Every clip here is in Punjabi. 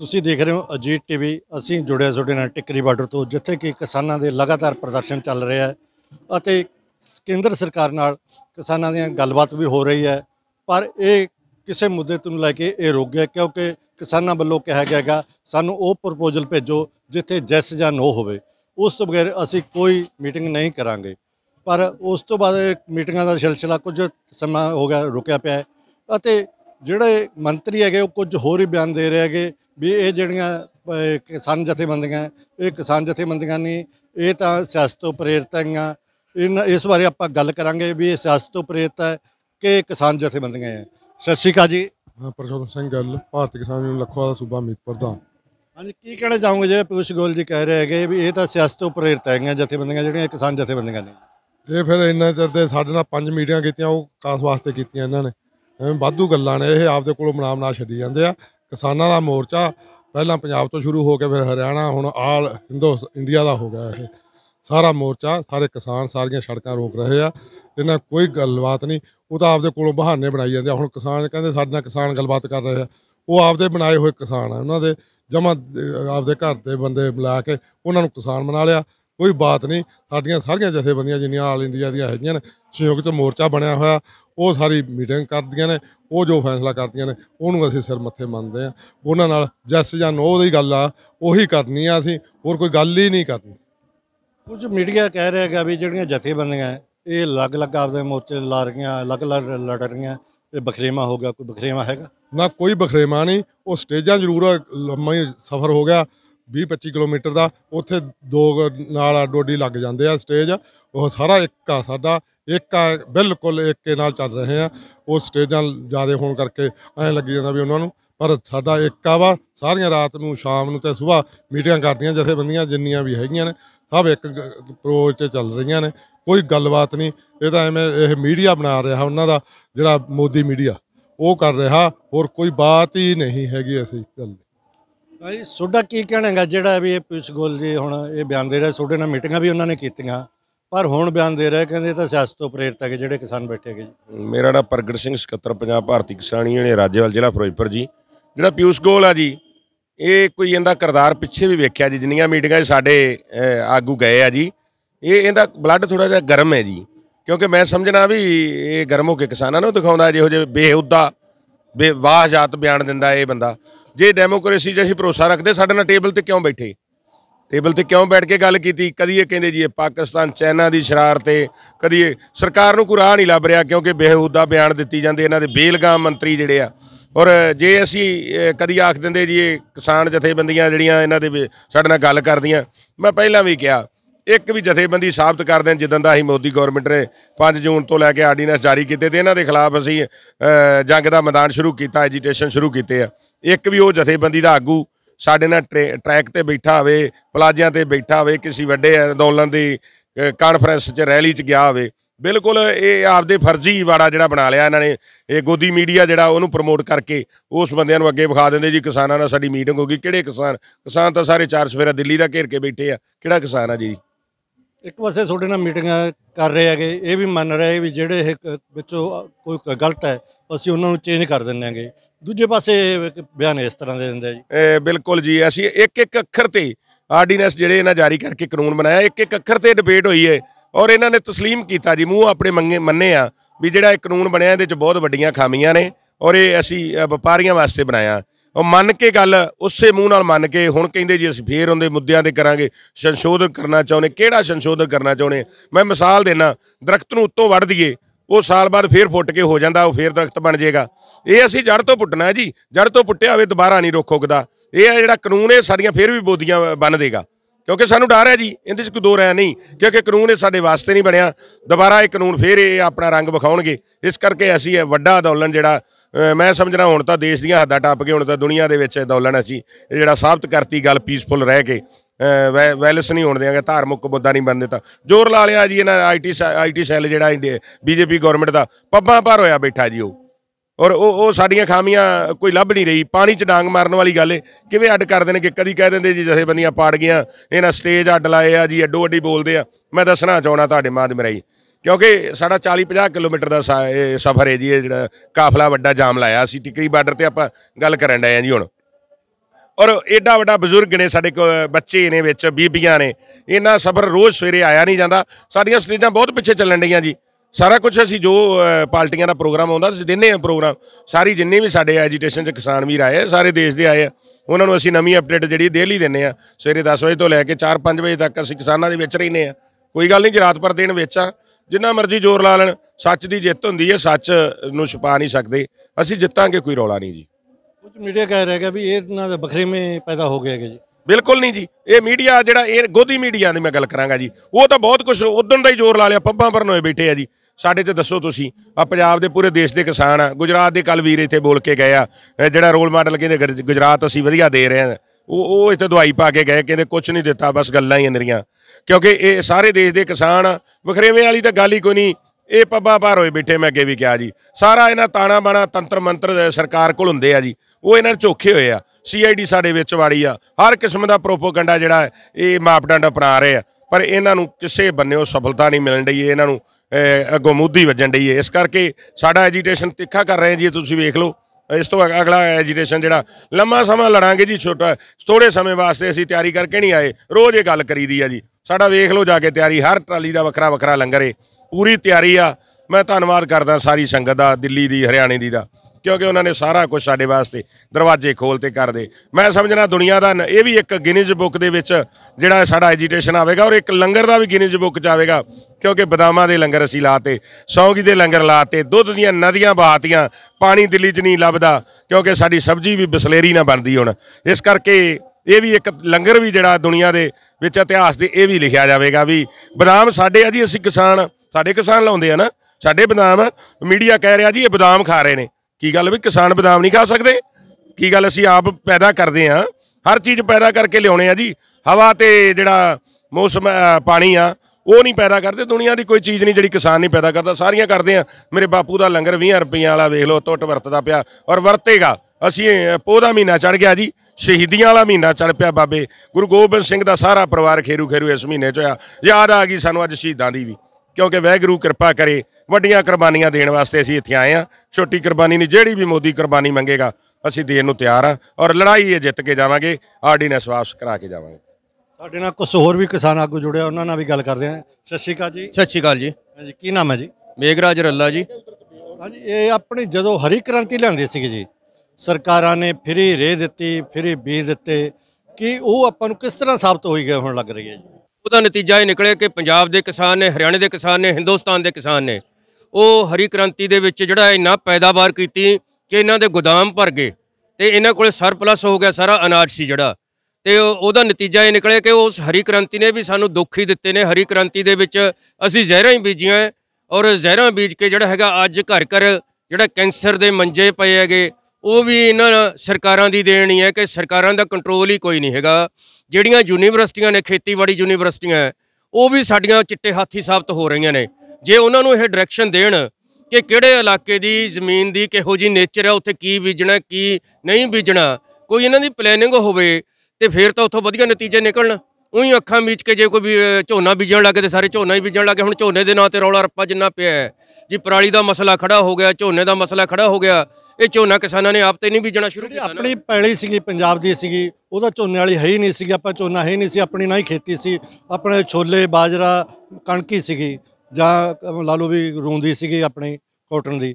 ਤੁਸੀਂ ਦੇਖ ਰਹੇ ਹੋ ਅਜੀਤ ਟੀਵੀ ਅਸੀਂ ਜੁੜਿਆ ਤੁਹਾਡੇ ਨਾਲ ਟਿੱਕਰੀ ਬਾਰਡਰ ਤੋਂ ਜਿੱਥੇ ਕਿ ਕਿਸਾਨਾਂ ਦੇ ਲਗਾਤਾਰ ਪ੍ਰਦਰਸ਼ਨ ਚੱਲ ਰਿਹਾ ਹੈ ਅਤੇ ਕੇਂਦਰ ਸਰਕਾਰ ਨਾਲ ਕਿਸਾਨਾਂ ਦੀਆਂ ਗੱਲਬਾਤ ਵੀ ਹੋ ਰਹੀ ਹੈ ਪਰ ਇਹ ਕਿਸੇ ਮੁੱਦੇ ਤੋਂ ਲੈ ਕੇ ਇਹ ਰੁਕ ਗਿਆ ਕਿਉਂਕਿ ਕਿਸਾਨਾਂ ਵੱਲੋਂ ਕਿਹਾ ਗਿਆਗਾ ਸਾਨੂੰ ਉਹ ਪ੍ਰਪੋਜ਼ਲ ਭੇਜੋ ਜਿੱਥੇ ਜੈਸ ਜਾਂ ਨੋ ਹੋਵੇ ਉਸ ਤੋਂ ਬਗੈਰ ਅਸੀਂ ਕੋਈ ਮੀਟਿੰਗ ਨਹੀਂ ਕਰਾਂਗੇ ਪਰ ਉਸ ਤੋਂ ਬਾਅਦ ਮੀਟਿੰਗਾਂ ਦਾ ਸਿਲਸਿਲਾ ਕੁਝ ਸਮਾਂ ਹੋ ਗਿਆ ਰੁਕਿਆ ਪਿਆ ਅਤੇ ਜਿਹੜੇ ਮੰਤਰੀ ਹੈਗੇ ਉਹ ਕੁਝ ਹੋਰ ਹੀ ਬਿਆਨ ਦੇ ਰਹੇ ਹੈਗੇ ਵੀ ਇਹ ਜਿਹੜੀਆਂ ਕਿਸਾਨ ਜਥੇਬੰਦੀਆਂ ਇਹ ਕਿਸਾਨ ਜਥੇਬੰਦੀਆਂ ਨੇ ਇਹ ਤਾਂ ਸਿਆਸਤ ਤੋਂ ਪ੍ਰੇਰਿਤ ਹੈਗੀਆਂ ਇਹਨਾਂ ਇਸ ਬਾਰੇ ਆਪਾਂ ਗੱਲ ਕਰਾਂਗੇ ਵੀ ਇਹ ਸਿਆਸਤ ਤੋਂ ਪ੍ਰੇਰਿਤ ਹੈ ਕਿ ਕਿਸਾਨ ਜਥੇਬੰਦੀਆਂ ਹੈ ਸਤਿ ਸ਼੍ਰੀ ਅਕਾਲ ਜੀ ਮੈਂ ਪ੍ਰਸ਼ੋਦਨ ਸਿੰਘ ਗੱਲ ਭਾਰਤ ਕਿਸਾਨ ਯੂਨੀਅਨ ਦਾ ਸੂਬਾ ਅਮੀਤ ਪ੍ਰਧਾਨ ਹਾਂਜੀ ਕੀ ਕਹਿਣਾ ਚਾਹੋਗੇ ਜਿਹੜੇ ਪਿਊਸ਼ ਗੋਲ ਜੀ ਕਹਿ ਰਹੇ ਹੈਗੇ ਵੀ ਇਹ ਤਾਂ ਸਿਆਸਤ ਤੋਂ ਪ੍ਰੇਰਿਤ ਹੈਗੀਆਂ ਜਥੇਬੰਦੀਆਂ ਜਿਹੜੀਆਂ ਕਿਸਾਨ ਜਥੇਬੰਦੀਆਂ ਨੇ ਇਹ ਫਿਰ ਇੰਨਾ ਚਿਰ ਤੇ ਸਾਡੇ ਨਾਲ ਪੰਜ ਮੀਟਿੰਗਾਂ ਕੀਤੀਆਂ ਉਹ ਕਾਸ ਵਾਸਤੇ ਕੀਤੀਆਂ ਇਹਨਾਂ ਨੇ ਐਵੇਂ ਵਾਧੂ ਗੱਲਾਂ ਨੇ ਇਹ ਆਪਦੇ ਕੋਲੋਂ ਬਣਾ ਬਣਾ ਛੱਡੀ ਜਾਂਦੇ ਆ ਕਿਸਾਨਾਂ ਦਾ ਮੋਰਚਾ ਪਹਿਲਾਂ ਪੰਜਾਬ ਤੋਂ ਸ਼ੁਰੂ ਹੋ ਕੇ ਫਿਰ ਹਰਿਆਣਾ ਹੁਣ ਆਲ ਹਿੰਦੋ ਇੰਡੀਆ ਦਾ ਹੋ ਗਿਆ ਇਹ ਸਾਰਾ ਮੋਰਚਾ ਸਾਰੇ ਕਿਸਾਨ ਸਾਰੀਆਂ ਸੜਕਾਂ ਰੋਕ ਰਹੇ ਆ ਇਹਨਾਂ ਕੋਈ ਗੱਲਬਾਤ ਨਹੀਂ ਉਹ ਤਾਂ ਆਪਦੇ ਕੋਲੋਂ ਬਹਾਨੇ ਬਣਾਈ ਜਾਂਦੇ ਹੁਣ ਕਿਸਾਨ ਕਹਿੰਦੇ ਸਾਡੇ ਨਾਲ ਕਿਸਾਨ ਗੱਲਬਾਤ ਕਰ ਰਹੇ ਆ ਉਹ ਆਪਦੇ ਬਣਾਏ ਹੋਏ ਕਿਸਾਨ ਆ ਉਹਨਾਂ ਦੇ ਜਮਾ ਆਪਦੇ ਘਰ ਦੇ ਬੰਦੇ ਬੁਲਾ ਕੇ ਉਹਨਾਂ ਨੂੰ ਕਿਸਾਨ ਬਣਾ ਲਿਆ ਕੋਈ ਬਾਤ ਨਹੀਂ ਸਾਡੀਆਂ ਸਾਰੀਆਂ ਜਥੇਬੰਦੀਆਂ ਜਿੰਨੀਆਂ ਆਲ ਇੰਡੀਆ ਦੀਆਂ ਹੈਗੀਆਂ ਨੇ ਸੰਯੁਕਤ ਮੋਰਚਾ ਬਣਿਆ ਹੋਇਆ ਉਹ ਸਾਰੀ ਮੀਟਿੰਗ ਕਰਦੀਆਂ ਨੇ ਉਹ ਜੋ ਫੈਸਲਾ ਕਰਦੀਆਂ ਨੇ ਉਹਨੂੰ ਅਸੀਂ ਸਿਰ ਮੱਥੇ ਮੰਨਦੇ ਆ ਉਹਨਾਂ ਨਾਲ ਜੱਸ ਜਾਂ ਨੋ ਦੀ ਗੱਲ ਆ ਉਹੀ ਕਰਨੀ ਆ ਅਸੀਂ ਹੋਰ ਕੋਈ ਗੱਲ ਹੀ ਨਹੀਂ ਕਰਨੀ ਕੁਝ ਮੀਡੀਆ ਕਹਿ ਰਿਹਾ ਹੈਗਾ ਵੀ ਜਿਹੜੀਆਂ ਜਥੇਬੰਦੀਆਂ ਇਹ ਅਲੱਗ-ਅਲੱਗ ਆਪਦੇ ਮੋਰਚੇ ਲਾ ਰਹੀਆਂ ਅਲੱਗ-ਅਲੱਗ ਲੜ ਰਹੀਆਂ ਇਹ ਬਖਰੇਵਾ ਹੋ ਗਿਆ ਕੋਈ ਬਖਰੇਵਾ ਹੈਗਾ ਨਾ ਕੋਈ ਬਖਰੇਵਾ ਨਹੀਂ ਉਹ ਸਟੇਜਾਂ ਜ਼ਰੂਰ ਲੰਮਾ ਹੀ ਸਫ਼ਰ ਹੋ ਗਿਆ 20-25 ਕਿਲੋਮੀਟਰ ਦਾ ਉੱਥੇ ਦੋ ਨਾਲ ਡੋਡੀ ਲੱਗ ਜਾਂਦੇ ਆ ਸਟੇਜ ਉਹ ਸਾਰਾ ਇੱਕ ਆ ਸਾਡਾ ਇੱਕ ਆ ਬਿਲਕੁਲ ਇੱਕੇ ਨਾਲ ਚੱਲ ਰਹੇ ਆ ਉਹ ਸਟੇਜਾਂ ਜਿਆਦੇ ਹੋਣ ਕਰਕੇ ਐ ਲੱਗ ਜਾਂਦਾ ਵੀ ਉਹਨਾਂ ਨੂੰ ਪਰ ਸਾਡਾ ਇੱਕ ਆ ਵਾ ਸਾਰੀਆਂ ਰਾਤ ਨੂੰ ਸ਼ਾਮ ਨੂੰ ਤੇ ਸਵੇਰ ਮੀਟਿੰਗਾਂ ਕਰਦੀਆਂ ਬੰਦੀਆਂ ਜਿੰਨੀਆਂ ਵੀ ਹੈਗੀਆਂ ਨੇ ਸਭ ਇੱਕ ਅਪਰੋਚ ਤੇ ਚੱਲ ਰਹੀਆਂ ਨੇ ਕੋਈ ਗੱਲਬਾਤ ਨਹੀਂ ਇਹ ਤਾਂ ਐਵੇਂ ਇਹ ਮੀਡੀਆ ਬਣਾ ਰਿਹਾ ਉਹਨਾਂ ਦਾ ਜਿਹੜਾ ਮੋਦੀ ਮੀਡੀਆ ਉਹ ਕਰ ਰਿਹਾ ਹੋਰ ਕੋਈ ਬਾਤ ਹੀ ਨਹੀਂ ਹੈਗੀ ਅਸੀਂ ਚੱਲ ਭਾਈ ਸੋਡਾ ਕੀ ਕਹਿਣਾਗਾ ਜਿਹੜਾ ਵੀ ਇਹ ਪਿਊਸ਼ ਗੋਲ ਜੀ ਹੁਣ ਇਹ ਬਿਆਨ ਦੇ ਰਿਹਾ ਸੋਡੇ ਨਾਲ ਮੀਟਿੰਗਾਂ ਵੀ ਉਹਨਾਂ ਨੇ ਕੀਤੀਆਂ ਪਰ ਹੁਣ ਬਿਆਨ ਦੇ ਰਿਹਾ ਕਹਿੰਦੇ ਤਾਂ ਸਿਆਸਤ ਤੋਂ ਪ੍ਰੇਰਿਤ ਹੈਗੇ ਜਿਹੜੇ ਕਿਸਾਨ ਬੈਠੇ ਹੈਗੇ ਮੇਰਾ ਨਾਮ ਪ੍ਰਗਟ ਸਿੰਘ ਸਕੱਤਰ ਪੰਜਾਬ ਭਾਰਤੀ ਕਿਸਾਨੀ ਯੂਨੀਅਨ ਰਾਜੇਵਾਲ ਜ਼ਿਲ੍ਹਾ ਫਿਰੋਜ਼ਪੁਰ ਜੀ ਜਿਹੜਾ ਪਿਊਸ਼ ਗੋਲ ਆ ਜੀ ਇਹ ਕੋਈ ਇਹਦਾ ਕਰਦਾਰ ਪਿੱਛੇ ਵੀ ਵੇਖਿਆ ਜੀ ਜਿੰਨੀਆਂ ਮੀਟਿੰਗਾਂ ਸਾਡੇ ਆਗੂ ਗਏ ਆ ਜੀ ਇਹ ਇਹਦਾ ਬਲੱਡ ਥੋੜਾ ਜਿਹਾ ਗਰਮ ਹੈ ਜੀ ਕਿਉਂਕਿ ਮੈਂ ਸਮਝਣਾ ਵੀ ਇਹ ਗਰਮ ਹੋ ਕੇ ਕਿਸਾਨਾਂ ਨੂੰ ਦਿਖਾਉਂਦਾ ਜਿਹੋ ਜਿਹੇ ਬੇਹੁਦਾ ਜਾਤ ਬਿਆਨ ਦਿੰਦਾ ਇਹ ਬੰਦਾ ਜੇ ਡੈਮੋਕ੍ਰੇਸੀ 'ਚ ਅਸੀਂ ਭਰੋਸਾ ਰੱਖਦੇ ਸਾਡੇ ਨਾਲ ਟੇਬਲ ਤੇ ਕਿਉਂ ਬੈਠੇ ਟੇਬਲ ਤੇ ਕਿਉਂ ਬੈਠ ਕੇ ਗੱਲ ਕੀਤੀ ਕਦੀ ਇਹ ਕਹਿੰਦੇ ਜੀ ਇਹ ਪਾਕਿਸਤਾਨ ਚਾਈਨਾ ਦੀ ਸ਼ਰਾਰਤੇ ਕਦੀ ਇਹ ਸਰਕਾਰ ਨੂੰ ਕੋਈ ਰਾਹ ਨਹੀਂ ਲੱਭ ਰਿਹਾ ਕਿਉਂਕਿ ਬੇਹੂਦਾ ਬਿਆਨ ਦਿੱਤੀ ਜਾਂਦੇ ਇਹਨਾਂ ਦੇ ਬੇਲਗਾਮ ਮੰਤਰੀ ਜਿਹੜੇ ਆ ਔਰ ਜੇ ਅਸੀਂ ਕਦੀ ਆਖ ਦਿੰਦੇ ਜੀ ਇਹ ਕਿਸਾਨ ਜਥੇਬੰਦੀਆਂ ਜਿਹੜੀਆਂ ਇਹਨਾਂ ਦੇ ਸਾਡੇ ਨਾਲ ਗੱਲ ਕਰਦੀਆਂ ਮੈਂ ਪਹਿਲਾਂ ਵੀ ਕਿਹਾ ਇੱਕ ਵੀ ਜਥੇਬੰਦੀ ਸਾਬਤ ਕਰਦੇ ਦੇਣ ਜਿੱਦਾਂ ਦਾ ਹੀ ਮੋਦੀ ਗਵਰਨਮੈਂਟ ਨੇ 5 ਜੂਨ ਤੋਂ ਲੈ ਕੇ ਆਰਡੀਨੈਂਸ ਜਾਰੀ ਕੀਤੇ ਤੇ ਇਹਨਾਂ ਦੇ ਖਿਲਾਫ ਅਸੀਂ ਜੰਗ ਦਾ ਮੈਦਾਨ ਸ਼ੁਰੂ ਕੀਤਾ ਐਜੀਟੇਸ਼ਨ ਸ਼ੁਰੂ ਕੀਤੇ ਆ ਇੱਕ ਵੀ ਉਹ ਜਥੇਬੰਦੀ ਦਾ ਆਗੂ ਸਾਡੇ ਨਾਲ ਟਰੈਕ ਤੇ ਬੈਠਾ ਹੋਵੇ ਪਲਾਜ਼ਿਆਂ ਤੇ ਬੈਠਾ ਹੋਵੇ ਕਿਸੇ ਵੱਡੇ ਅੰਦੋਲਨ ਦੀ ਕਾਨਫਰੰਸ 'ਚ ਰੈਲੀ 'ਚ ਗਿਆ ਹੋਵੇ ਬਿਲਕੁਲ ਇਹ ਆਪਦੇ ਫਰਜ਼ੀ ਵਾੜਾ ਜਿਹੜਾ ਬਣਾ ਲਿਆ ਇਹਨਾਂ ਨੇ ਇਹ ਗੋਦੀ ਮੀਡੀਆ ਜਿਹੜਾ ਉਹਨੂੰ ਪ੍ਰਮੋਟ ਕਰਕੇ ਉਸ ਬੰਦਿਆਂ ਨੂੰ ਅੱਗੇ ਵਿਖਾ ਦਿੰਦੇ ਜੀ ਕਿਸਾਨਾਂ ਨਾਲ ਸਾਡੀ ਮੀਟਿੰਗ ਹੋ ਗਈ ਕਿਹੜੇ ਕਿਸਾਨ ਕਿਸਾਨ ਤਾਂ ਸਾਰੇ ਚਾਰ ਸਵੇਰਾ ਦਿੱਲੀ ਦਾ ਘੇਰ ਕੇ ਬੈਠੇ ਆ ਕਿਹੜਾ ਕਿਸਾਨ ਆ ਜੀ ਇੱਕ ਵਸੇ ਤੁਹਾਡੇ ਨਾਲ ਮੀਟਿੰਗਾਂ ਕਰ ਰਹੇ ਹੈਗੇ ਇਹ ਵੀ ਮੰਨ ਰਹੇ ਵੀ ਜਿਹੜੇ ਇਹ ਵਿੱਚੋਂ ਕੋਈ ਗਲਤ ਹੈ ਅਸੀਂ ਉਹਨਾਂ ਨੂੰ ਚੇਂਜ ਕਰ ਆਂਗੇ ਦੂਜੇ ਪਾਸੇ ਬਿਆਨ ਇਸ ਤਰ੍ਹਾਂ ਦੇ ਦਿੰਦੇ ਜੀ ਇਹ ਬਿਲਕੁਲ ਜੀ ਅਸੀਂ ਇੱਕ ਇੱਕ ਅੱਖਰ ਤੇ ਆਰਡੀਨੈਂਸ ਜਿਹੜੇ ਇਹਨਾਂ ਜਾਰੀ ਕਰਕੇ ਕਾਨੂੰਨ ਬਣਾਇਆ ਇੱਕ ਇੱਕ ਅੱਖਰ ਤੇ ਡਿਬੇਟ ਹੋਈ ਹੈ ਔਰ ਇਹਨਾਂ ਨੇ تسلیم ਕੀਤਾ ਜੀ ਮੂੰਹ ਆਪਣੇ ਮੰਗੇ ਮੰਨੇ ਆ ਵੀ ਜਿਹੜਾ ਇਹ ਕਾਨੂੰਨ ਬਣਿਆ ਇਹਦੇ ਚ ਬਹੁਤ ਵੱਡੀਆਂ ਖਾਮੀਆਂ ਨੇ ਔਰ ਇਹ ਅਸੀਂ ਵਪਾਰੀਆਂ ਵਾਸਤੇ ਬਣਾਇਆ ਉਹ ਮੰਨ ਕੇ ਗੱਲ ਉਸੇ ਮੂੰਹ ਨਾਲ ਮੰਨ ਕੇ ਹੁਣ ਕਹਿੰਦੇ ਜੀ ਅਸੀਂ ਫੇਰ ਉਹਦੇ ਮੁੱਦਿਆਂ ਤੇ ਕਰਾਂਗੇ ਸੰਸ਼ੋਧਨ ਕਰਨਾ ਚਾਹੁੰਦੇ ਕਿਹੜਾ ਸੰਸ਼ੋਧਨ ਕਰਨਾ ਚਾਹੁੰਦੇ ਮੈਂ ਮਿਸਾਲ ਦੇਣਾ ਦਰਖਤ ਨੂੰ ਉੱਤੋਂ ਵੱਢ ਦਈਏ ਉਹ ਸਾਲ ਬਾਅਦ ਫੇਰ ਫੁੱਟ ਕੇ ਹੋ ਜਾਂਦਾ ਉਹ ਫੇਰ ਦਰਖਤ ਬਣ ਜਾਏਗਾ ਇਹ ਅਸੀਂ ਜੜ ਤੋਂ ਪੁੱਟਣਾ ਜੀ ਜੜ ਤੋਂ ਪੁੱਟਿਆ ਹੋਵੇ ਦੁਬਾਰਾ ਨਹੀਂ ਰੁੱਖ ਉਗਦਾ ਇਹ ਆ ਜਿਹੜਾ ਕਾਨੂੰਨ ਇਹ ਸਾਡੀਆਂ ਫੇਰ ਵੀ ਬੋਦੀਆਂ ਬੰਨ ਦੇਗਾ ਕਿਉਂਕਿ ਸਾਨੂੰ ਡਰ ਹੈ ਜੀ ਇਹਦੇ 'ਚ ਕੋਈ ਦੋ ਰਾਇ ਨਹੀਂ ਕਿਉਂਕਿ ਕਾਨੂੰਨ ਇਹ ਸਾਡੇ ਵਾਸਤੇ ਨਹੀਂ ਬਣਿਆ ਦੁਬਾਰਾ ਇਹ ਕਾਨੂੰਨ ਫੇਰ ਇਹ ਆਪਣਾ ਰੰਗ ਵਿਖਾਉਣਗੇ ਇਸ ਕਰਕੇ ਅਸੀਂ ਇਹ ਵੱਡਾ ਅੰਦੋਲਨ ਜਿਹੜਾ ਮੈਂ ਸਮਝਣਾ ਹੁਣ ਤਾਂ ਦੇਸ਼ ਦੀਆਂ ਹੱਦਾਂ ਟੱਪ ਕੇ ਹੁਣ ਤਾਂ ਦੁਨੀਆ ਦੇ ਵਿੱਚ ਅੰਦੋਲਨ ਅਸੀਂ ਜਿਹੜਾ ਸਾਬਤ ਕਰਤੀ ਗੱਲ ਪੀਸਫੁਲ ਰਹਿ ਕੇ ਵੈਲਸ ਨਹੀਂ ਹੋਣ ਦੇਾਂਗੇ ਧਾਰਮਿਕ ਮੁੱਦਾ ਨਹੀਂ ਬੰਦੇ ਤਾਂ ਜ਼ੋਰ ਲਾ ਲਿਆ ਜੀ ਇਹਨਾਂ ਆਈਟੀ ਆਈਟੀ ਸੈੱਲ ਜਿਹੜਾ ਬੀਜੇਪੀ ਗਵਰਨਮੈਂਟ ਦਾ ਪੱਬਾਂ ਭਰ ਹੋਇਆ ਬੈਠਾ ਜੀ ਉਹ ਔਰ ਉਹ ਉਹ ਸਾਡੀਆਂ ਖਾਮੀਆਂ ਕੋਈ ਲੱਭ ਨਹੀਂ ਰਹੀ ਪਾਣੀ ਚ ਡਾਂਗ ਮਾਰਨ ਵਾਲੀ ਗੱਲ ਏ ਕਿਵੇਂ ਅੱਡ ਕਰ ਕਿ ਕਦੀ ਕਹਿ ਦਿੰਦੇ ਜੀ ਬੰਦੀਆਂ ਪਾੜ ਗਈਆਂ ਇਹਨਾਂ ਸਟੇਜ ਅੱਡ ਲਾਏ ਆ ਜੀ ਐਡੋ ਐਡੀ ਬੋਲਦੇ ਆ ਮੈਂ ਦੱਸਣਾ ਚਾਹਣਾ ਤੁਹਾਡੇ ਮਾਧਿਅਮ ਰਾਹੀਂ ਕਿਉਂਕਿ ਸਾਡਾ 40-50 ਕਿਲੋਮੀਟਰ ਦਾ ਸਫ਼ਰ ਹੈ ਜੀ ਇਹ ਜਿਹੜਾ ਕਾਫਲਾ ਵੱਡਾ ਜਾਮ ਲਾਇਆ ਸੀ ਟਿਕਰੀ ਬਾਰਡਰ ਤੇ ਆਪਾਂ ਗੱਲ ਕਰਨ ਡਏ ਆ ਜੀ ਹੁਣ ਔਰ ਐਡਾ ਵੱਡਾ ਬਜ਼ੁਰਗ ਨੇ ਸਾਡੇ ਕੋ ਬੱਚੇ ਨੇ ਵਿੱਚ ਬੀਬੀਆਂ ਨੇ ਇਹਨਾਂ ਸਬਰ ਰੋਜ਼ ਸਵੇਰੇ ਆਇਆ ਨਹੀਂ ਜਾਂਦਾ ਸਾਡੀਆਂ ਸਟੇਜਾਂ ਬਹੁਤ ਪਿੱਛੇ ਚੱਲਣ ਡੀਆਂ ਜੀ ਸਾਰਾ ਕੁਝ ਅਸੀਂ ਜੋ ਪਾਰਟੀਆਂ ਦਾ ਪ੍ਰੋਗਰਾਮ ਆਉਂਦਾ ਤੁਸੀਂ ਦਿੰਨੇ ਆ ਪ੍ਰੋਗਰਾਮ ਸਾਰੀ ਜਿੰਨੇ ਵੀ ਸਾਡੇ ਐਜੀਟੇਸ਼ਨ 'ਚ ਕਿਸਾਨ ਵੀਰ ਆਏ ਸਾਰੇ ਦੇਸ਼ ਦੇ ਆਏ ਆ ਉਹਨਾਂ ਨੂੰ ਅਸੀਂ ਨਵੀਂ ਅਪਡੇਟ ਜਿਹੜੀ ਡੇਲੀ ਦਿੰਨੇ ਆ ਸਵੇਰੇ 10 ਵਜੇ ਤੋਂ ਲੈ ਕੇ 4-5 ਵਜੇ ਤੱਕ ਅਸੀਂ ਕਿਸਾਨਾਂ ਦੇ ਵਿੱਚ ਰਹਿੰਨੇ ਆ ਕੋਈ ਗੱਲ ਨਹੀਂ ਜਰਾਤ ਰਾਤ ਪਰ ਦਿਨ ਵਿੱਚ ਆ ਜਿੰਨਾ ਮਰਜ਼ੀ ਜ਼ੋਰ ਲਾ ਲੈਣ ਸੱਚ ਦੀ ਜਿੱਤ ਹੁੰਦੀ ਹੈ ਸੱਚ ਨੂੰ ਛੁਪਾ ਨਹੀਂ ਸਕਦੇ ਅਸੀਂ ਜਿੱਤਾਂਗੇ ਕੋਈ ਰੌਲਾ ਨਹੀਂ ਜੀ ਕੁਝ ਮੀਡੀਆ ਕਹਿ ਰਿਹਾ ਹੈਗਾ ਵੀ ਇਹ ਇਹਨਾਂ ਦੇ ਬਖਰੇ ਮੇ ਪੈਦਾ ਹੋ ਗਿਆ ਹੈ ਜੀ ਬਿਲਕੁਲ ਨਹੀਂ ਜੀ ਇਹ ਮੀਡੀਆ ਜਿਹੜਾ ਇਹ ਗੋਦੀ ਮੀਡੀਆ ਦੀ ਮੈਂ ਗੱਲ ਕਰਾਂਗਾ ਜੀ ਉਹ ਤਾਂ ਬਹੁਤ ਕੁਝ ਉਦੋਂ ਦਾ ਹੀ ਜ਼ੋਰ ਲਾ ਲਿਆ ਪੱਬਾਂ ਪਰ ਨੋਏ ਬੈਠੇ ਆ ਜੀ ਸਾਡੇ ਤੇ ਦੱਸੋ ਤੁਸੀਂ ਆ ਪੰਜਾਬ ਦੇ ਪੂਰੇ ਦੇਸ਼ ਦੇ ਕਿਸਾਨ ਆ ਗੁਜਰਾਤ ਦੇ ਕੱਲ ਵੀਰ ਇੱਥੇ ਬੋਲ ਕੇ ਗਏ ਆ ਜਿਹੜਾ ਰੋਲ ਮਾਡਲ ਕਹਿੰਦੇ ਗੁਜਰਾਤ ਅਸੀਂ ਵਧੀਆ ਦੇ ਰਹੇ ਆ ਉਹ ਉਹ ਇੱਥੇ ਦਵਾਈ ਪਾ ਕੇ ਗਏ ਕਹਿੰਦੇ ਕੁਝ ਨਹੀਂ ਦਿੱਤਾ ਬਸ ਗੱਲਾਂ ਹੀ ਅੰਦਰੀਆਂ ਕਿਉਂਕਿ ਇਹ ਸਾਰੇ ਦੇਸ਼ ਦੇ ਕਿਸਾਨ ਵਖਰੇਵੇਂ ਵਾਲੀ ਤਾਂ ਗੱਲ ਹੀ ਕੋਈ ਨਹੀਂ ਇਹ ਪੱਬਾ ਭਾਰ ਹੋਏ ਬੈਠੇ ਮੈਂ ਅੱਗੇ ਵੀ ਕਿਹਾ ਜੀ ਸਾਰਾ ਇਹਨਾਂ ਤਾਣਾ ਬਾਣਾ ਤੰਤਰ ਮੰਤਰ ਸਰਕਾਰ ਕੋਲ ਹੁੰਦੇ ਆ ਜੀ ਉਹ ਇਹਨਾਂ ਨੂੰ ਝੋਖੇ ਹੋਏ ਆ ਸੀਆਈਡੀ ਸਾਡੇ ਵਿੱਚ ਵਾੜੀ ਆ ਹਰ ਕਿਸਮ ਦਾ ਪ੍ਰੋਪੋਗੈਂਡਾ ਜਿਹੜਾ ਇਹ ਮਾਪਦੰਡ ਅਪਣਾ ਰਹੇ ਆ ਪਰ ਇਹਨਾਂ ਨੂੰ ਕਿਸੇ ਬੰਨਿਓ ਸਫਲਤਾ ਨਹੀਂ ਮਿਲਣ ਦਈ ਇਹਨਾਂ ਨੂੰ ਅਗੋਮੂਦੀ ਵੱਜਣ ਦਈ ਇਸ ਕਰਕੇ ਸਾਡਾ ਐਜੀਟੇਸ਼ਨ ਤਿੱਖਾ ਕਰ ਰਹੇ ਜੀ ਤੁਸੀਂ ਵੇਖ ਲਓ ਇਸ ਤੋਂ ਅਗਲਾ ਐਜੀਟੇਸ਼ਨ ਜਿਹੜਾ ਲੰਮਾ ਸਮਾਂ ਲੜਾਂਗੇ ਜੀ ਛੋਟਾ ਥੋੜੇ ਸਮੇਂ ਵਾਸਤੇ ਅਸੀਂ ਤਿਆਰੀ ਕਰਕੇ ਨਹੀਂ ਆਏ ਰੋਜ਼ ਇਹ ਗੱਲ ਕਰੀਦੀ ਆ ਜੀ ਸਾਡਾ ਵੇਖ ਲਓ ਜਾ ਕੇ ਤਿਆਰੀ ਹਰ ਟਰਾਲੀ ਦਾ ਵੱਖਰਾ ਵੱਖਰਾ ਲੰਗਰ ਏ ਪੂਰੀ ਤਿਆਰੀ ਆ ਮੈਂ ਧੰਨਵਾਦ ਕਰਦਾ ਸਾਰੀ ਸੰਗਤ ਦਾ ਦਿੱਲੀ ਦੀ ਹਰਿਆਣੇ ਦੀ ਦਾ ਕਿਉਂਕਿ ਉਹਨਾਂ ਨੇ ਸਾਰਾ ਕੁਝ ਸਾਡੇ ਵਾਸਤੇ ਦਰਵਾਜ਼ੇ ਖੋਲ ਤੇ ਕਰਦੇ ਮੈਂ ਸਮਝਣਾ ਦੁਨੀਆ ਦਾ ਇਹ ਵੀ ਇੱਕ ਗਿਨੀਜ਼ ਬੁੱਕ ਦੇ ਵਿੱਚ ਜਿਹੜਾ ਸਾਡਾ ਐਜੀਟੇਸ਼ਨ ਆਵੇਗਾ ਔਰ ਇੱਕ ਲੰਗਰ ਦਾ ਵੀ ਗਿਨੀਜ਼ ਬੁੱਕ ਚ ਆਵੇਗਾ ਕਿਉਂਕਿ ਬਦਾਮਾਂ ਦੇ ਲੰਗਰ ਅਸੀਂ ਲਾਤੇ ਸੌਗੀ ਦੇ ਲੰਗਰ ਲਾਤੇ ਦੁੱਧ ਦੀਆਂ ਨਦੀਆਂ ਬਹਾਤੀਆਂ ਪਾਣੀ ਦਿੱਲੀ 'ਚ ਨਹੀਂ ਲੱਭਦਾ ਕਿਉਂਕਿ ਸਾਡੀ ਸਬਜ਼ੀ ਵੀ ਬਸਲੇਰੀ ਨਾ ਬਣਦੀ ਹੁਣ ਇਸ ਕਰਕੇ ਇਹ ਵੀ ਇੱਕ ਲੰਗਰ ਵੀ ਜਿਹੜਾ ਦੁਨੀਆ ਦੇ ਵਿੱਚ ਇਤਿਹਾਸ ਦੇ ਇਹ ਵੀ ਲਿਖਿਆ ਜਾਵੇਗਾ ਵੀ ਬਦਾਮ ਸਾਡੇ ਆ ਜੀ ਅਸੀਂ ਕਿਸਾਨ ਸਾਡੇ ਕਿਸਾਨ ਲਾਉਂਦੇ ਆ ਨਾ ਸਾਡੇ ਬਦਾਮ ਮੀਡੀਆ ਕਹਿ ਰਿਹਾ ਜੀ ਇਹ ਬਦਾਮ ਖਾ ਰਹੇ ਨੇ ਕੀ ਗੱਲ ਵੀ ਕਿਸਾਨ ਬਦਾਮ ਨਹੀਂ ਖਾ ਸਕਦੇ ਕੀ ਗੱਲ ਅਸੀਂ ਆਪ ਪੈਦਾ ਕਰਦੇ ਆ ਹਰ ਚੀਜ਼ ਪੈਦਾ ਕਰਕੇ ਲਿਆਉਣੇ ਆ ਜੀ ਹਵਾ ਤੇ ਜਿਹੜਾ ਮੌਸਮ ਪਾਣੀ ਆ ਉਹ ਨਹੀਂ ਪੈਦਾ ਕਰਦੇ ਦੁਨੀਆ ਦੀ ਕੋਈ ਚੀਜ਼ ਨਹੀਂ ਜਿਹੜੀ ਕਿਸਾਨ ਨਹੀਂ ਪੈਦਾ ਕਰਦਾ ਸਾਰੀਆਂ ਕਰਦੇ ਆ ਮੇਰੇ ਬਾਪੂ ਦਾ ਲੰਗਰ 20 ਰੁਪਏ ਵਾਲਾ ਵੇਖ ਲਓ ਟੁੱਟ ਵਰਤਦਾ ਪਿਆ ਔਰ ਵਰਤੇਗਾ ਅਸੀਂ ਪੋਦਾ ਮਹੀਨਾ ਚੜ ਗਿਆ ਜੀ ਸ਼ਹੀਦੀਆਂ ਵਾਲਾ ਮਹੀਨਾ ਚੜ ਪਿਆ ਬਾਬੇ ਗੁਰੂ ਗੋਬਿੰਦ ਸਿੰਘ ਦਾ ਸਾਰਾ ਪਰਿਵਾਰ ਖੇਰੂ ਖੇਰੂ ਇਸ ਮਹੀਨੇ ਚ ਹੋਇਆ ਯਾਦ ਆ ਗਈ ਸਾਨੂੰ ਅੱਜ ਸ਼ਹੀਦਾਂ ਦੀ ਵੀ ਕਿਉਂਕਿ ਵੈਗਰੂ ਕਿਰਪਾ ਕਰੇ ਵੱਡੀਆਂ ਕੁਰਬਾਨੀਆਂ ਦੇਣ ਵਾਸਤੇ ਅਸੀਂ ਇੱਥੇ ਆਏ ਆ ਛੋਟੀ ਕੁਰਬਾਨੀ ਨਹੀਂ ਜਿਹੜੀ ਵੀ ਮੋਦੀ ਕੁਰਬਾਨੀ ਮੰਗੇਗਾ ਅਸੀਂ ਦੇਣ ਨੂੰ ਤਿਆਰ ਆ ਔਰ ਲੜਾਈ ਇਹ ਜਿੱਤ ਕੇ ਜਾਵਾਂਗੇ ਆਰਡੀਨੈਂਸ ਵਾਪਸ ਕਰਾ ਕੇ ਜਾਵਾਂਗੇ ਸਾਡੇ ਨਾਲ ਕੁਝ ਹੋਰ ਵੀ ਕਿਸਾਨ ਆਗੂ ਜੁੜਿਆ ਉਹਨਾਂ ਨਾਲ ਵੀ ਗੱਲ ਕਰਦੇ ਆ ਸਤਿ ਸ਼੍ਰੀ ਅਕਾਲ ਜੀ ਸਤਿ ਸ਼੍ਰੀ ਅਕਾਲ ਜੀ ਹਾਂਜੀ ਕੀ ਨਾਮ ਹੈ ਜੀ ਮੇਗਰਾਜ ਰੱਲਾ ਜੀ ਹਾਂਜੀ ਇਹ ਆਪਣੀ ਜਦੋਂ ਹਰੀ ਕ੍ਰਾਂਤੀ ਲਿਆਂਦੀ ਸੀ ਜੀ ਸਰਕਾਰਾਂ ਨੇ ਫਰੀ ਰੇਹ ਦਿੱਤੀ ਫਰੀ ਬੀਜ ਦਿੱਤੇ ਕੀ ਉਹ ਆਪਾਂ ਨੂੰ ਕਿਸ ਤਰ੍ਹਾਂ ਸਾਬਤ ਹੋਈ ਗਏ ਹੁਣ ਲੱਗ ਰਹੀ ਹੈ ਜੀ ਉਹਦਾ ਨਤੀਜਾ ਇਹ ਨਿਕਲਿਆ ਕਿ ਪੰਜਾਬ ਦੇ ਕਿਸਾਨ ਨੇ ਹਰਿਆਣੇ ਦੇ ਕਿਸਾਨ ਨੇ ਹਿੰਦੁਸਤਾਨ ਦੇ ਕਿਸਾਨ ਨੇ ਉਹ ਹਰੀ ਕ੍ਰਾਂਤੀ ਦੇ ਵਿੱਚ ਜਿਹੜਾ ਇੰਨਾ ਪੈਦਾਵਾਰ ਕੀਤੀ ਕਿ ਇਹਨਾਂ ਦੇ ਗੋਦਾਮ ਭਰ ਗਏ ਤੇ ਇਹਨਾਂ ਕੋਲੇ ਸਰਪਲਸ ਹੋ ਗਿਆ ਸਾਰਾ ਅਨਾਜ ਸੀ ਜਿਹੜਾ ਤੇ ਉਹਦਾ ਨਤੀਜਾ ਇਹ ਨਿਕਲਿਆ ਕਿ ਉਸ ਹਰੀ ਕ੍ਰਾਂਤੀ ਨੇ ਵੀ ਸਾਨੂੰ ਦੁੱਖ ਹੀ ਦਿੱਤੇ ਨੇ ਹਰੀ ਕ੍ਰਾਂਤੀ ਦੇ ਵਿੱਚ ਅਸੀਂ ਜ਼ਹਿਰਾਂ ਹੀ ਬੀਜੀਆਂ ਔਰ ਜ਼ਹਿਰਾਂ ਬੀਜ ਕੇ ਜਿਹੜਾ ਹੈਗਾ ਅੱਜ ਘਰ ਘਰ ਜਿਹੜਾ ਕੈਂਸਰ ਦੇ ਮੰਜੇ ਪਏ ਹੈਗੇ ਉਹ ਵੀ ਇਹਨਾਂ ਸਰਕਾਰਾਂ ਦੀ ਦੇਣੀ ਹੈ ਕਿ ਸਰਕਾਰਾਂ ਦਾ ਕੰਟਰੋਲ ਹੀ ਕੋਈ ਨਹੀਂ ਹੈਗਾ ਜਿਹੜੀਆਂ ਯੂਨੀਵਰਸਿਟੀਆਂ ਨੇ ਖੇਤੀਬਾੜੀ ਯੂਨੀਵਰਸਿਟੀਆਂ ਉਹ ਵੀ ਸਾਡੀਆਂ ਚਿੱਟੇ ਹਾਥੀ ਸਾਬਤ ਹੋ ਰਹੀਆਂ ਨੇ ਜੇ ਉਹਨਾਂ ਨੂੰ ਇਹ ਡਾਇਰੈਕਸ਼ਨ ਦੇਣ ਕਿ ਕਿਹੜੇ ਇਲਾਕੇ ਦੀ ਜ਼ਮੀਨ ਦੀ ਕਿਹੋ ਜੀ ਨੇਚਰ ਹੈ ਉੱਥੇ ਕੀ ਬੀਜਣਾ ਕੀ ਨਹੀਂ ਬੀਜਣਾ ਕੋਈ ਇਹਨਾਂ ਦੀ ਪਲੈਨਿੰਗ ਹੋਵੇ ਤੇ ਫਿਰ ਤਾਂ ਉੱਥੋਂ ਵਧੀਆ ਨਤੀਜੇ ਨਿਕਲਣ ਉਹੀ ਅੱਖਾਂ ਮੀਚ ਕੇ ਜੇ ਕੋਈ ਝੋਨਾ ਬੀਜਣ ਲੱਗੇ ਤੇ ਸਾਰੇ ਝੋਨਾ ਹੀ ਬੀਜਣ ਲੱਗੇ ਹੁਣ ਝੋਨੇ ਦੇ ਨਾਂ ਤੇ ਰੌਲਾ ਰੱਪਾ ਜਿੰਨਾ ਪਿਆ ਜੀ ਪਰਾਲੀ ਦਾ ਮਸਲਾ ਖੜਾ ਹੋ ਗਿਆ ਝੋਨੇ ਦਾ ਮਸਲਾ ਖੜਾ ਹੋ ਗਿਆ ਇਹ ਝੋਨਾ ਕਿਸਾਨਾਂ ਨੇ ਆਪ ਤੇ ਨਹੀਂ ਬੀਜਣਾ ਸ਼ੁਰੂ ਕੀਤਾ ਆਪਣੀ ਪੈਲੀ ਸੀਗੀ ਪੰਜਾਬ ਦੀ ਸੀਗੀ ਉਹਦਾ ਝੋਨੇ ਵਾਲੀ ਹੈ ਹੀ ਨਹੀਂ ਸੀਗੀ ਆਪਾਂ ਝੋਨਾ ਹੈ ਨਹੀਂ ਸੀ ਆਪਣੀ ਨਾ ਹੀ ਖੇਤੀ ਸੀ ਆਪਣੇ ਛੋਲੇ ਬਾਜਰਾ ਕਣਕੀ ਸੀਗੀ ਜਾਂ ਲਾ ਲੋ ਵੀ ਰੂੰਦੀ ਸੀਗੀ ਆਪਣੀ ਕਾਟਨ ਦੀ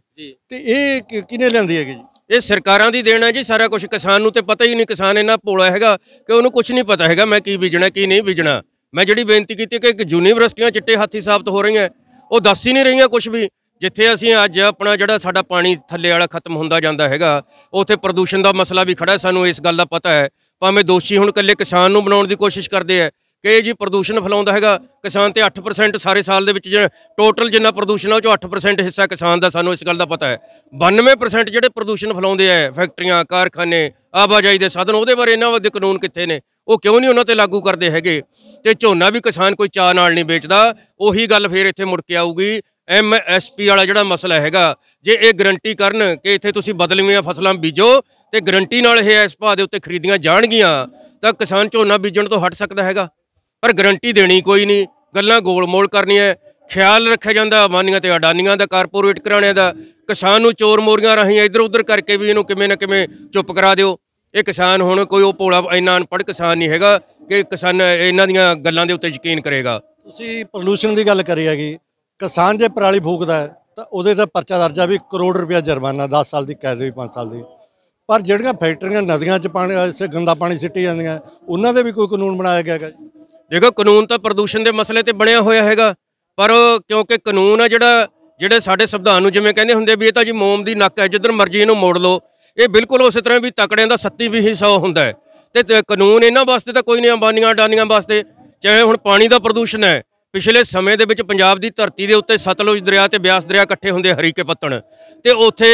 ਤੇ ਇਹ ਕਿਨੇ ਕਿਹਨੇ ਲੈਂਦੀ ਹੈਗੀ ਜੀ ਇਹ ਸਰਕਾਰਾਂ ਦੀ ਦੇਣਾ ਜੀ ਸਾਰਾ ਕੁਝ ਕਿਸਾਨ ਨੂੰ ਤੇ ਪਤਾ ਹੀ ਨਹੀਂ ਕਿਸਾਨ ਇਹਨਾਂ ਭੋਲਾ ਹੈਗਾ ਕਿ ਉਹਨੂੰ ਕੁਝ ਨਹੀਂ ਪਤਾ ਹੈਗਾ ਮੈਂ ਕੀ ਬੀਜਣਾ ਕੀ ਨਹੀਂ ਬੀਜਣਾ ਮੈਂ ਜਿਹੜੀ ਬੇਨਤੀ ਕੀਤੀ ਕਿ ਇੱਕ ਯੂਨੀਵਰਸਿਟੀਆਂ ਚਿੱਟੇ ਹਾਥੀ ਸਾਬਤ ਹੋ ਰਹੀਆਂ ਉਹ ਦੱਸ ਹੀ ਨਹੀਂ ਰਹੀਆਂ ਕੁਝ ਵੀ ਜਿੱਥੇ ਅਸੀਂ ਅੱਜ ਆਪਣਾ ਜਿਹੜਾ ਸਾਡਾ ਪਾਣੀ ਥੱਲੇ ਵਾਲਾ ਖਤਮ ਹੁੰਦਾ ਜਾਂਦਾ ਹੈਗਾ ਉੱਥੇ ਪ੍ਰਦੂਸ਼ਣ ਦਾ ਮਸਲਾ ਵੀ ਖੜਾ ਸਾਨੂੰ ਇਸ ਗੱਲ ਦਾ ਪਤਾ ਹੈ ਭਾਵੇਂ ਦੋਸ਼ੀ ਹੁਣ ਇਕੱਲੇ ਕਿਸਾਨ ਨੂੰ ਬਣਾਉਣ ਦੀ ਕੋਸ਼ਿਸ਼ ਕਰਦੇ ਆ ਕਿ ਜੀ ਪ੍ਰਦੂਸ਼ਣ ਫਲਾਉਂਦਾ ਹੈਗਾ ਕਿਸਾਨ ਤੇ 8% ਸਾਰੇ ਸਾਲ ਦੇ ਵਿੱਚ ਟੋਟਲ ਜਿੰਨਾ ਪ੍ਰਦੂਸ਼ਣ ਆ ਉਹ ਚ 8% ਹਿੱਸਾ ਕਿਸਾਨ ਦਾ ਸਾਨੂੰ ਇਸ ਗੱਲ ਦਾ ਪਤਾ ਹੈ 92% ਜਿਹੜੇ ਪ੍ਰਦੂਸ਼ਣ ਫਲਾਉਂਦੇ ਆ ਫੈਕਟਰੀਆਂ ਕਾਰਖਾਨੇ ਆਵਾਜਾਈ ਦੇ ਸਾਧਨ ਉਹਦੇ ਬਾਰੇ ਇਹਨਾਂ ਦੇ ਕਾਨੂੰਨ ਕਿੱਥੇ ਨੇ ਉਹ ਕਿਉਂ ਨਹੀਂ ਉਹਨਾਂ ਤੇ ਲਾਗੂ ਕਰਦੇ ਹੈਗੇ ਤੇ ਝੋਨਾ ਵੀ ਕਿਸਾਨ ਕੋਈ ਚਾਹ ਨਾਲ ਨਹੀਂ ਵੇਚਦਾ ਉਹੀ ਗੱਲ ਫੇਰ ਇੱਥੇ ਮੁੜ ਕੇ ਆਊਗੀ ਐਮਐਸਪੀ ਵਾਲਾ ਜਿਹੜਾ ਮਸਲਾ ਹੈਗਾ ਜੇ ਇਹ ਗਰੰਟੀ ਕਰਨ ਕਿ ਇੱਥੇ ਤੁਸੀਂ ਬਦਲਵੀਆਂ ਫਸਲਾਂ ਬੀਜੋ ਤੇ ਗਰੰਟੀ ਨਾਲ ਇਹ ਇਸ ਭਾਅ ਦੇ ਉੱਤੇ ਖਰੀਦੀਆਂ ਜਾਣਗੀਆਂ ਤਾਂ ਕਿਸਾਨ ਝੋਨਾ ਬੀਜਣ ਤੋਂ ਹਟ ਸਕਦਾ ਹੈਗਾ ਪਰ ਗਰੰਟੀ ਦੇਣੀ ਕੋਈ ਨਹੀਂ ਗੱਲਾਂ ਗੋਲਮੋਲ ਕਰਨੀਆਂ ਖਿਆਲ ਰੱਖਿਆ ਜਾਂਦਾ ਅਮਾਨੀਆਂ ਤੇ ਅਡਾਨੀਆਂ ਦਾ ਕਾਰਪੋਰੇਟ ਘਰਾਣਿਆਂ ਦਾ ਕਿਸਾਨ ਨੂੰ ਚੋਰ ਮੋਰੀਆਂ ਰਾਹੀਂ ਇੱਧਰ ਉੱਧਰ ਕਰਕੇ ਵੀ ਇਹਨੂੰ ਕਿਵੇਂ ਨਾ ਕਿਵੇਂ ਚੁੱਪ ਕਰਾ ਦਿਓ ਇਹ ਕਿਸਾਨ ਹੁਣ ਕੋਈ ਉਹ ਭੋਲਾ ਇੰਨਾ ਅਨਪੜ੍ਹ ਕਿਸਾਨ ਨਹੀਂ ਹੈਗਾ ਕਿ ਕਿਸਾਨ ਇਹਨਾਂ ਦੀਆਂ ਗੱਲਾਂ ਦੇ ਉੱਤੇ ਯਕੀਨ ਕਰੇਗਾ ਤੁਸੀਂ ਪੋਲੂਸ਼ਨ ਦੀ ਗੱਲ ਕਰੀ ਹੈਗੀ ਕਿਸਾਨ ਜੇ ਪਰਾਲੀ ਫੂਕਦਾ ਹੈ ਤਾਂ ਉਹਦੇ ਦਾ ਪਰਚਾ ਦਰਜਾ ਵੀ ਕਰੋੜ ਰੁਪਏ ਜੁਰਮਾਨਾ 10 ਸਾਲ ਦੀ ਕੈਦ ਵੀ 5 ਸਾਲ ਦੀ ਪਰ ਜਿਹੜੀਆਂ ਫੈਕਟਰੀਆਂ ਨਦੀਆਂ 'ਚ ਪਾਣੀ ਇਸੇ ਗੰਦਾ ਪਾਣੀ ਸਿੱਟੀ ਜਾਂਦੀਆਂ ਉਹਨਾਂ ਦੇ ਵੀ ਕੋਈ ਕਾਨੂੰਨ ਬਣਾਇਆ ਗਿਆ ਹੈਗਾ ਦੇਖੋ ਕਾਨੂੰਨ ਤਾਂ ਪ੍ਰਦੂਸ਼ਣ ਦੇ ਮਸਲੇ ਤੇ ਬਣਿਆ ਹੋਇਆ ਹੈਗਾ ਪਰ ਕਿਉਂਕਿ ਕਾਨੂੰਨ ਆ ਜਿਹੜਾ ਜਿਹੜੇ ਸਾਡੇ ਸੰਵਿਧਾਨ ਨੂੰ ਜਿਵੇਂ ਕਹਿੰਦੇ ਹੁੰਦੇ ਵੀ ਇਹ ਤਾਂ ਜੀ ਮੋਮ ਦੀ ਨੱਕ ਹੈ ਜਿੱਧਰ ਮਰਜ਼ੀ ਇਹਨੂੰ ਮੋੜ ਲਓ ਇਹ ਬਿਲਕੁਲ ਉਸੇ ਤਰ੍ਹਾਂ ਵੀ ਤਕੜਿਆਂ ਦਾ 37 ਵੀ ਹਿੱਸਾ ਹੁੰਦਾ ਤੇ ਕਾਨੂੰਨ ਇਹਨਾਂ ਵਾਸਤੇ ਤਾਂ ਕੋਈ ਨਹੀਂ ਅੰਬਾਨੀਆਂ ਡਾਨੀਆਂ ਵਾਸਤੇ ਚਾਹੇ ਹੁਣ ਪਾਣੀ ਦਾ ਪ੍ਰਦੂਸ਼ਣ ਹੈ ਪਿਛਲੇ ਸਮੇਂ ਦੇ ਵਿੱਚ ਪੰਜਾਬ ਦੀ ਧਰਤੀ ਦੇ ਉੱਤੇ ਸਤਲੁਜ ਦਰਿਆ ਤੇ ਬਿਆਸ ਦਰਿਆ ਇਕੱਠੇ ਹੁੰਦੇ ਹਰੀਕੇ ਪੱਤਣ ਤੇ ਉੱਥੇ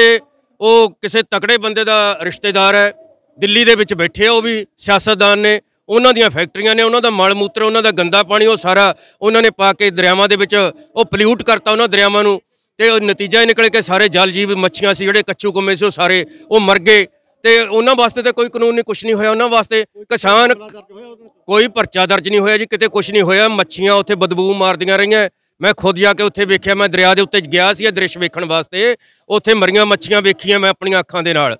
ਉਹ ਕਿਸੇ ਤਕੜੇ ਬੰਦੇ ਦਾ ਰਿਸ਼ਤੇਦਾਰ ਹੈ ਦਿੱਲੀ ਦੇ ਵਿੱਚ ਬੈਠੇ ਆ ਉਹ ਵੀ ਸਿਆਸਤਦਾਨ ਨੇ ਉਹਨਾਂ ਦੀਆਂ ਫੈਕਟਰੀਆਂ ਨੇ ਉਹਨਾਂ ਦਾ ਮਲ ਮੂਤਰ ਉਹਨਾਂ ਦਾ ਗੰਦਾ ਪਾਣੀ ਉਹ ਸਾਰਾ ਉਹਨਾਂ ਨੇ ਪਾ ਕੇ ਦਰਿਆਵਾਂ ਦੇ ਵਿੱਚ ਉਹ ਪੋਲਿਊਟ ਕਰਤਾ ਉਹਨਾਂ ਦਰਿਆਵਾਂ ਨੂੰ ਤੇ ਉਹ ਨਤੀਜਾ ਇਹ ਨਿਕਲ ਕੇ ਸਾਰੇ ਜਲ ਜੀਵ ਮੱਛੀਆਂ ਸੀ ਜਿਹੜੇ ਕੱਚੂ ਕੁੰਮੇ ਸੀ ਉਹ ਸਾਰੇ ਉਹ ਮਰ ਗਏ ਤੇ ਉਹਨਾਂ ਵਾਸਤੇ ਤੇ ਕੋਈ ਕਾਨੂੰਨੀ ਕੁਝ ਨਹੀਂ ਹੋਇਆ ਉਹਨਾਂ ਵਾਸਤੇ ਕਿਸਾਨ ਕੋਈ ਪਰਚਾ ਦਰਜ ਨਹੀਂ ਹੋਇਆ ਜੀ ਕਿਤੇ ਕੁਝ ਨਹੀਂ ਹੋਇਆ ਮੱਛੀਆਂ ਉੱਥੇ ਬਦਬੂ ਮਾਰਦੀਆਂ ਰਹੀਆਂ ਮੈਂ ਖੁਦ ਜਾ ਕੇ ਉੱਥੇ ਵੇਖਿਆ ਮੈਂ ਦਰਿਆ ਦੇ ਉੱਤੇ ਗਿਆ ਸੀ ਇਹ ਦ੍ਰਿਸ਼ ਵੇਖਣ ਵਾਸਤੇ ਉੱਥੇ ਮਰੀਆਂ ਮੱਛੀਆਂ ਵੇਖੀਆਂ ਮੈਂ ਆਪਣੀਆਂ ਅੱਖਾਂ ਦੇ ਨਾਲ